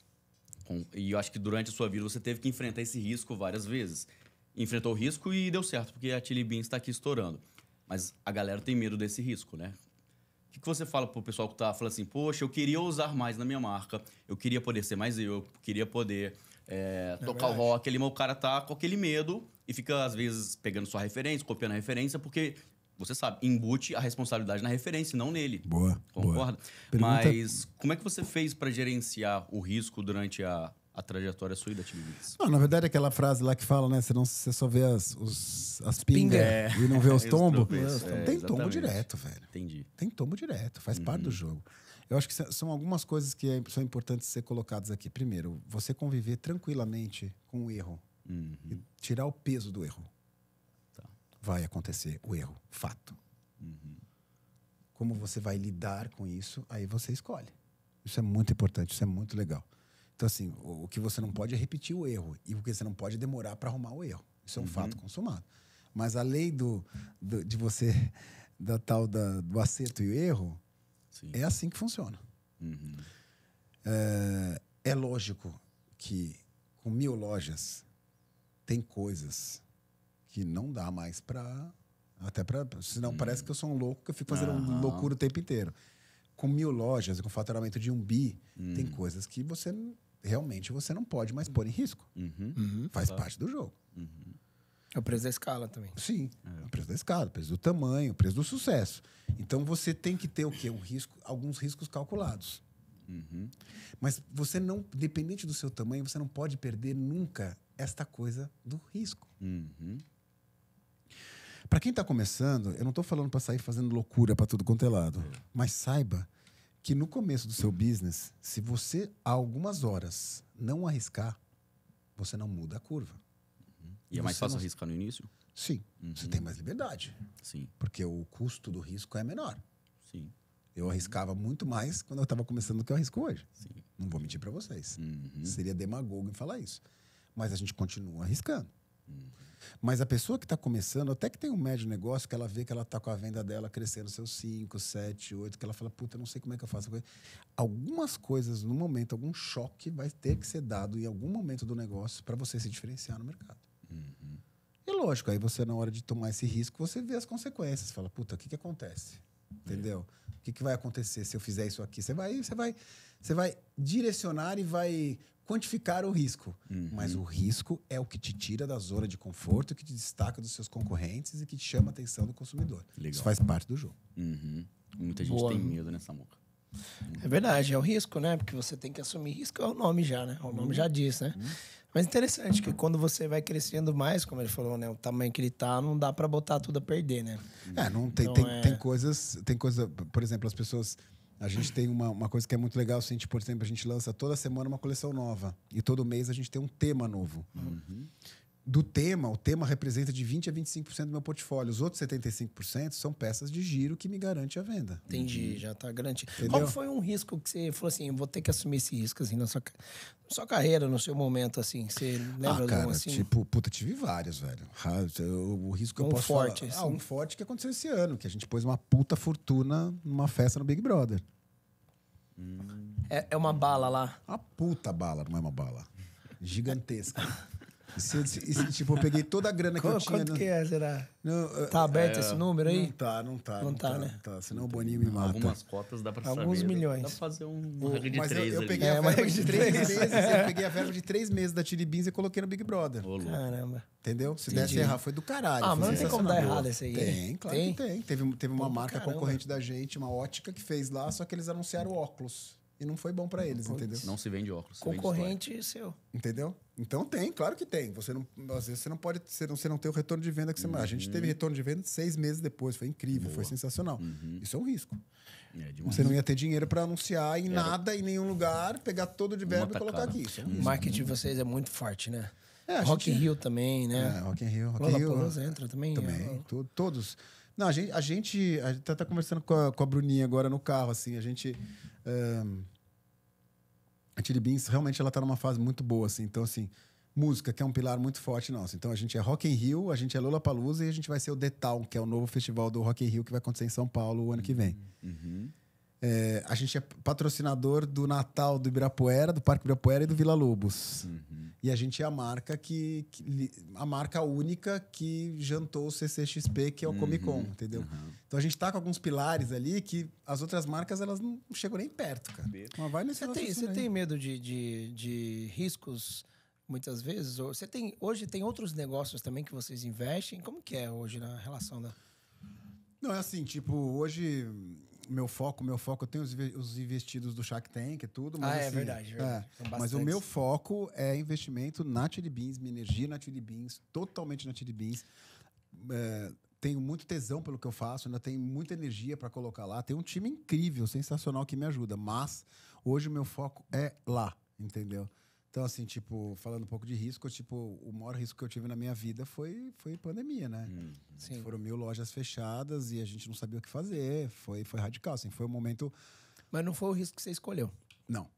Com, e eu acho que durante a sua vida você teve que enfrentar esse risco várias vezes. Enfrentou o risco e deu certo, porque a Tilly Beans está aqui estourando. Mas a galera tem medo desse risco, né? O que, que você fala pro pessoal que tá falando assim, poxa, eu queria usar mais na minha marca, eu queria poder ser mais eu, eu queria poder eh, é tocar verdade. o rock ali, mas o cara tá com aquele medo e fica, às vezes, pegando sua referência, copiando a referência, porque você sabe, embute a responsabilidade na referência, não nele. Boa. Concorda? Boa. Mas como é que você fez para gerenciar o risco durante a, a trajetória sua e da time Não, na verdade, é aquela frase lá que fala, né? Senão você só vê as, os, as pingas é, e não vê os tombos. É, tem tombo direto, velho. Entendi. Tem tombo direto, faz uhum. parte do uhum. jogo. Eu acho que são algumas coisas que é, são importantes ser colocadas aqui. Primeiro, você conviver tranquilamente com o erro. Uhum. E tirar o peso do erro vai acontecer o erro, fato. Uhum. Como você vai lidar com isso, aí você escolhe. Isso é muito importante, isso é muito legal. Então, assim, o, o que você não pode é repetir o erro e o que você não pode é demorar para arrumar o erro. Isso é um uhum. fato consumado. Mas a lei do, do, de você, da tal da, do acerto e o erro, Sim. é assim que funciona. Uhum. É, é lógico que com mil lojas tem coisas que não dá mais para até para senão hum. parece que eu sou um louco que eu fico fazendo uhum. loucura o tempo inteiro. Com mil lojas e com faturamento de um bi, hum. tem coisas que você realmente você não pode mais pôr em risco. Uhum. Uhum. Faz claro. parte do jogo. Uhum. É o preço da escala também. Sim, é. o preço da escala, o preço do tamanho, o preço do sucesso. Então você tem que ter o quê? Um risco, alguns riscos calculados. Uhum. Mas você não, dependente do seu tamanho, você não pode perder nunca esta coisa do risco. Uhum. Para quem está começando, eu não estou falando para sair fazendo loucura para tudo quanto é lado, é. mas saiba que no começo do seu business, se você há algumas horas não arriscar, você não muda a curva. Uhum. E é mais fácil não... arriscar no início? Sim, uhum. você tem mais liberdade. Sim. Porque o custo do risco é menor. Sim. Eu arriscava muito mais quando eu estava começando do que eu arrisco hoje. Sim. Não vou mentir para vocês. Uhum. Seria demagogo em falar isso. Mas a gente continua arriscando. Mas a pessoa que está começando, até que tem um médio negócio, que ela vê que ela está com a venda dela crescendo seus 5, 7, 8, que ela fala, puta, não sei como é que eu faço. Algumas coisas, no momento, algum choque vai ter que ser dado em algum momento do negócio para você se diferenciar no mercado. Uhum. E lógico, aí você, na hora de tomar esse risco, você vê as consequências. Fala, puta, o que, que acontece? Entendeu? O que, que vai acontecer se eu fizer isso aqui? Você vai, você vai, você vai direcionar e vai quantificar o risco. Uhum. Mas o risco é o que te tira da zona de conforto, que te destaca dos seus concorrentes e que te chama a atenção do consumidor. Legal. Isso faz parte do jogo. Uhum. Muita gente Boa. tem medo nessa né, moca. É verdade, é o risco, né? Porque você tem que assumir risco, é o nome já, né? O nome uhum. já diz, né? Uhum. Mas interessante que quando você vai crescendo mais, como ele falou, né? O tamanho que ele tá, não dá para botar tudo a perder, né? É, não tem, então, tem, é... tem coisas, tem coisa, por exemplo, as pessoas a gente tem uma, uma coisa que é muito legal, assim, tipo, por exemplo, a gente lança toda semana uma coleção nova. E todo mês a gente tem um tema novo. Uhum do tema, o tema representa de 20 a 25% do meu portfólio. Os outros 75% são peças de giro que me garante a venda. Entendi, já está garantido. Entendeu? Qual foi um risco que você falou assim, vou ter que assumir esse risco assim na sua, na sua carreira, no seu momento assim, você lembra ah, cara, assim? tipo, puta, tive vários, velho. Ah, o risco que um eu posso forte, falar, ah, assim. um forte que aconteceu esse ano, que a gente pôs uma puta fortuna numa festa no Big Brother. Hum. É, é uma bala lá. a puta bala, não é uma bala. Gigantesca. Se, se, tipo, eu peguei toda a grana que eu tinha. Quanto no... que é, será? No, tá aberto é, esse número aí? Não tá, não tá. Não, não tá, tá, né? Tá, senão o Boninho me mata. Algumas cotas dá pra Alguns saber, né? milhões. Dá pra fazer um, regra de mas três eu, eu peguei é, a verba de três, meses. eu peguei a verba de três meses da Chili Beans e coloquei no Big Brother. Ô, Caramba. Entendeu? Se Entendi. desse errar, foi do caralho. Ah, mas não tem como dar errado esse aí. Tem, claro tem? que tem. Teve, teve uma marca concorrente da gente, uma ótica que fez lá, só que eles anunciaram óculos. E não foi bom para eles, entendeu? Não se vende óculos. Concorrente seu. Entendeu? Então tem, claro que tem. Você não, às vezes você não pode, você não, você não tem o retorno de venda que você. Uhum. A gente teve uhum. retorno de venda seis meses depois, foi incrível, Boa. foi sensacional. Uhum. Isso é um risco. É você não ia ter dinheiro para anunciar em Era. É. nada, em nenhum lugar, pegar todo o verbo e colocar aqui. Isso é um risco. O marketing de vocês é muito forte, né? É, Rock and in Rio também, né? É, Rock in Rio, Rock Rio. entra também. Também, é... todos. Não, a gente, a gente, a gente tá, tá conversando com a, com a Bruninha agora no carro, assim, a gente... Um, a Chili Beans realmente ela tá numa fase muito boa, assim. Então, assim, música, que é um pilar muito forte nosso. Então, a gente é Rock in Rio, a gente é Lula Palusa e a gente vai ser o The Town, que é o novo festival do Rock in Rio que vai acontecer em São Paulo o ano que vem. Uhum. É, a gente é patrocinador do Natal do Ibirapuera, do Parque Ibirapuera e do Vila Lobos. Uhum. E a gente é a marca que, que, a marca única que jantou o CCXP, que é o uhum. Comic Con, uhum. entendeu? Uhum. Então a gente tá com alguns pilares ali que as outras marcas elas não chegam nem perto, cara. Mas vai nesse Você tem, você tem medo de, de, de riscos? muitas vezes. Você tem hoje tem outros negócios também que vocês investem. Como que é hoje na relação da? Não é assim, tipo hoje meu foco, meu foco, eu tenho os, os investidos do Shark Tank e tudo, mas. Ah, é assim, é verdade, verdade. É, mas o meu foco é investimento na Chili Beans, minha energia na Chili Beans, totalmente na Chili Beans. É, tenho muito tesão pelo que eu faço, ainda tenho muita energia para colocar lá. Tem um time incrível, sensacional que me ajuda, mas hoje o meu foco é lá, entendeu? Então, assim, tipo, falando um pouco de risco, tipo, o maior risco que eu tive na minha vida foi, foi pandemia, né? Hum, tipo, Foram mil lojas fechadas e a gente não sabia o que fazer. Foi, foi radical, assim, foi um momento. Mas não foi o risco que você escolheu. Não,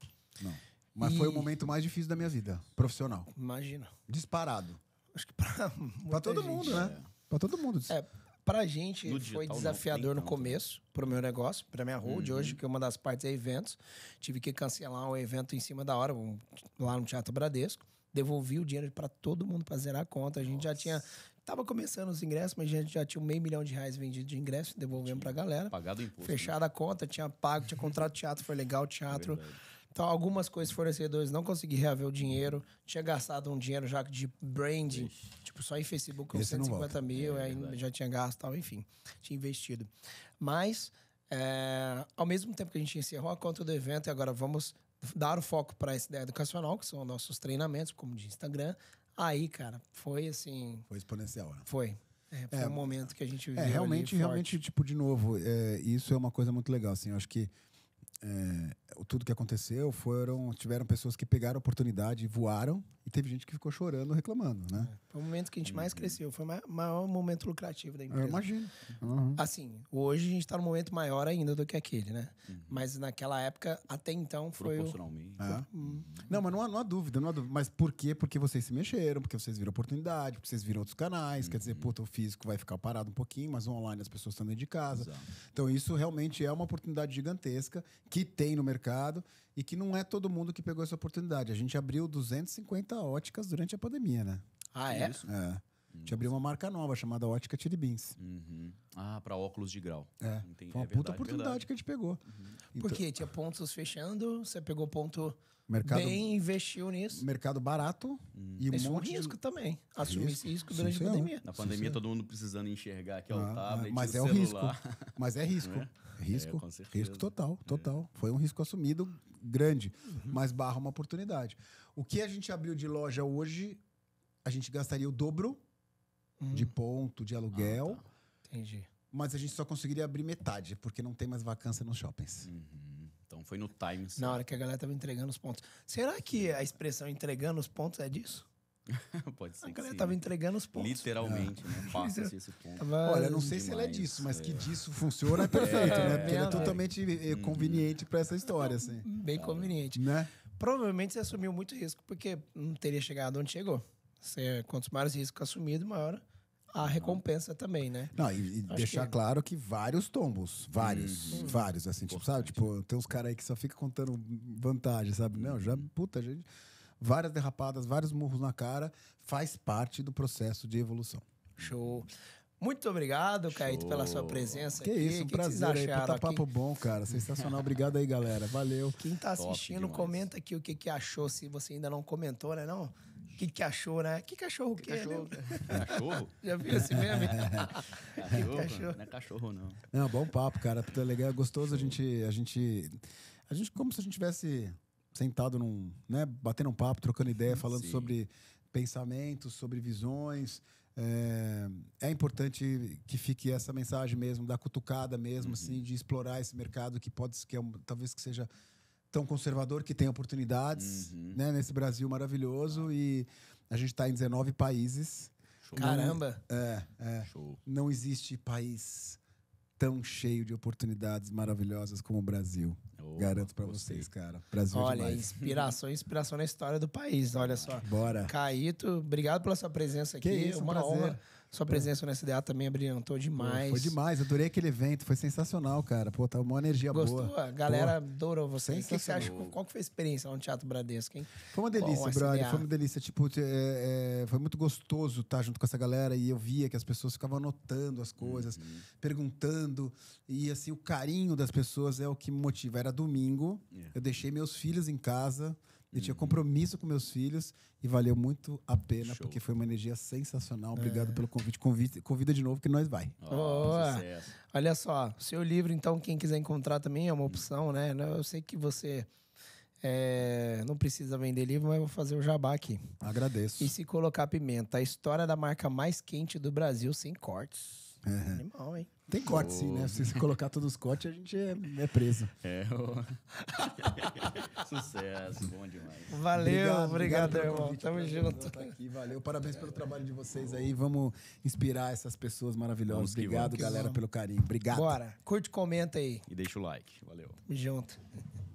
não. Mas e... foi o momento mais difícil da minha vida, profissional. Imagina. Disparado. Acho que pra. pra todo gente, mundo, né? É. Pra todo mundo. É, pra gente no foi desafiador no né? começo, para o meu negócio, pra minha road uhum. hoje, que é uma das partes é eventos. Tive que cancelar um evento em cima da hora, um, lá no Teatro Bradesco. Devolvi o dinheiro para todo mundo pra zerar a conta. A gente Nossa. já tinha Tava começando os ingressos, mas a gente já tinha um meio milhão de reais vendido de ingresso, devolvemos para galera. Pagado o imposto. Né? Fechada né? a conta, tinha pago, tinha contrato teatro, foi legal, o teatro. É então, algumas coisas fornecedores não consegui reaver o dinheiro. Tinha gastado um dinheiro já de branding, Ixi. tipo só em Facebook, uns 150 mil, é, aí já tinha gasto tal, enfim, tinha investido. Mas, é, ao mesmo tempo que a gente encerrou a conta do evento, e agora vamos dar o foco para essa ideia educacional, que são nossos treinamentos, como de Instagram. Aí, cara, foi assim. Foi exponencial, né? Foi. É, foi é, um momento que a gente viu. É, realmente, realmente, tipo, de novo, é, isso é uma coisa muito legal, assim. Eu acho que é, tudo que aconteceu foram tiveram pessoas que pegaram a oportunidade, voaram e teve gente que ficou chorando, reclamando, né? É, foi o momento que a gente mais cresceu, foi o maior momento lucrativo da empresa. Eu imagino. Uhum. Assim, hoje a gente está num momento maior ainda do que aquele, né? Uhum. Mas naquela época, até então, foi. Proporcionalmente. O... É. Uhum. Não, mas não há, não há, dúvida, não há dúvida. Mas por quê? Porque vocês se mexeram, porque vocês viram oportunidade, porque vocês viram outros canais. Quer dizer, uhum. puta, o físico vai ficar parado um pouquinho, mas online as pessoas estão dentro de casa. Exato. Então, isso realmente é uma oportunidade gigantesca que tem no mercado e que não é todo mundo que pegou essa oportunidade. A gente abriu 250 óticas durante a pandemia, né? Ah, é? Isso. É. A gente abriu uma marca nova chamada Ótica Tiribins Uhum. Ah, para óculos de grau. É. Entendi. Foi uma é puta verdade, oportunidade verdade. que a gente pegou. Uhum. Então... Porque tinha pontos fechando, você pegou ponto mercado, bem, investiu nisso. Mercado barato. Uhum. E um é monte risco de... também. Assumir esse risco durante Sim, a é pandemia. Na pandemia, Sim, todo mundo precisando enxergar que é o ah, ah, tablet, mas é o, risco. Mas é risco. É? Risco. É, risco total, é. total. Foi um risco assumido grande, uhum. mas barra uma oportunidade. O que a gente abriu de loja hoje, a gente gastaria o dobro hum. de ponto, de aluguel. Ah, tá. Entendi. Mas a gente só conseguiria abrir metade, porque não tem mais vacância nos shoppings. Uhum. Então foi no Times. Na hora que a galera estava entregando os pontos. Será que a expressão entregando os pontos é disso? Pode ser. A galera sim. tava né? entregando os pontos. Literalmente, né? é. né? Passa-se esse ponto. Tava Olha, não sei se ele é disso, mas é. que disso funciona é perfeito, né? é, né? Porque ele é totalmente eh, uhum. conveniente para essa história, assim. Bem tá. conveniente. Né? Provavelmente você assumiu muito risco, porque não teria chegado onde chegou. Você, quantos mais riscos assumido, maior a recompensa também, né? Não, e, e deixar que... claro que vários tombos, vários, hum, vários, assim, tipo, sabe? Tipo, tem uns caras aí que só fica contando vantagem, sabe? Não, já, uhum. puta, gente... Já várias derrapadas, vários murros na cara, faz parte do processo de evolução. Show. Muito obrigado, Caíto, pela sua presença Que aqui. isso, um que prazer. Que aí, puta papo bom, cara. Sensacional. obrigado aí, galera. Valeu. Quem tá assistindo, comenta aqui o que, que achou, se você ainda não comentou, né? Não? O que, que achou, né? Que cachorro que, que é, né? Cachorro? Né? cachorro? Já viu esse meme? cachorro, cachorro? Não é cachorro, não. Não, bom papo, cara. Puta legal. É gostoso a gente, a gente. A gente, como se a gente tivesse sentado num, né, batendo um papo, trocando ideia, falando Sim. sobre pensamentos, sobre visões. É, é, importante que fique essa mensagem mesmo, da cutucada mesmo, assim, uhum. assim, de explorar esse mercado que pode que é, talvez que seja tão conservador que tem oportunidades uhum. né, nesse Brasil maravilhoso e a gente está em 19 países. Show. Caramba! é, é não existe país tão cheio de oportunidades maravilhosas como o Brasil. Garanto para vocês, cara. Brasil Olha, demais. inspiração, inspiração na história do país. Olha só. Bora. Caíto, obrigado pela sua presença que é Isso, Uma prazer. honra sua é. presença no SDA também abrilhantou demais. Pô, foi demais, adorei aquele evento, foi sensacional, cara. Pô, tá uma energia Gostou? boa. Gostou? A galera Pô, adorou você. O que você acha? Qual que foi a experiência lá no Teatro Bradesco, hein? Foi uma delícia, brother. Foi uma delícia. Tipo, é, é, foi muito gostoso estar tá junto com essa galera e eu via que as pessoas ficavam anotando as coisas, uhum. perguntando. E assim, o carinho das pessoas é o que me motiva. Era domingo, yeah. É. eu deixei meus filhos em casa. Eu tinha uhum. compromisso com meus filhos e valeu muito a pena, Show. porque foi uma energia sensacional. É. Obrigado é. pelo convite. convite. Convida de novo que nós vai. Oh, oh, olha só, o seu livro, então, quem quiser encontrar também é uma hum. opção, né? Eu sei que você é, não precisa vender livro, mas vou fazer o jabá aqui. Agradeço. E se colocar pimenta, a história da marca mais quente do Brasil sem cortes. É. Animal, hein? Tem corte, oh. sim, né? Se você colocar todos os cortes, a gente é, é preso. É. Oh. Sucesso, bom demais. Valeu, obrigado, obrigado, irmão. Tamo junto. Tá aqui, valeu, parabéns é, pelo trabalho de vocês aí. Vamos inspirar essas pessoas maravilhosas. Obrigado, vamos, galera, vamos. pelo carinho. Obrigado. Bora, curte, comenta aí. E deixa o like. Valeu. Tamo junto.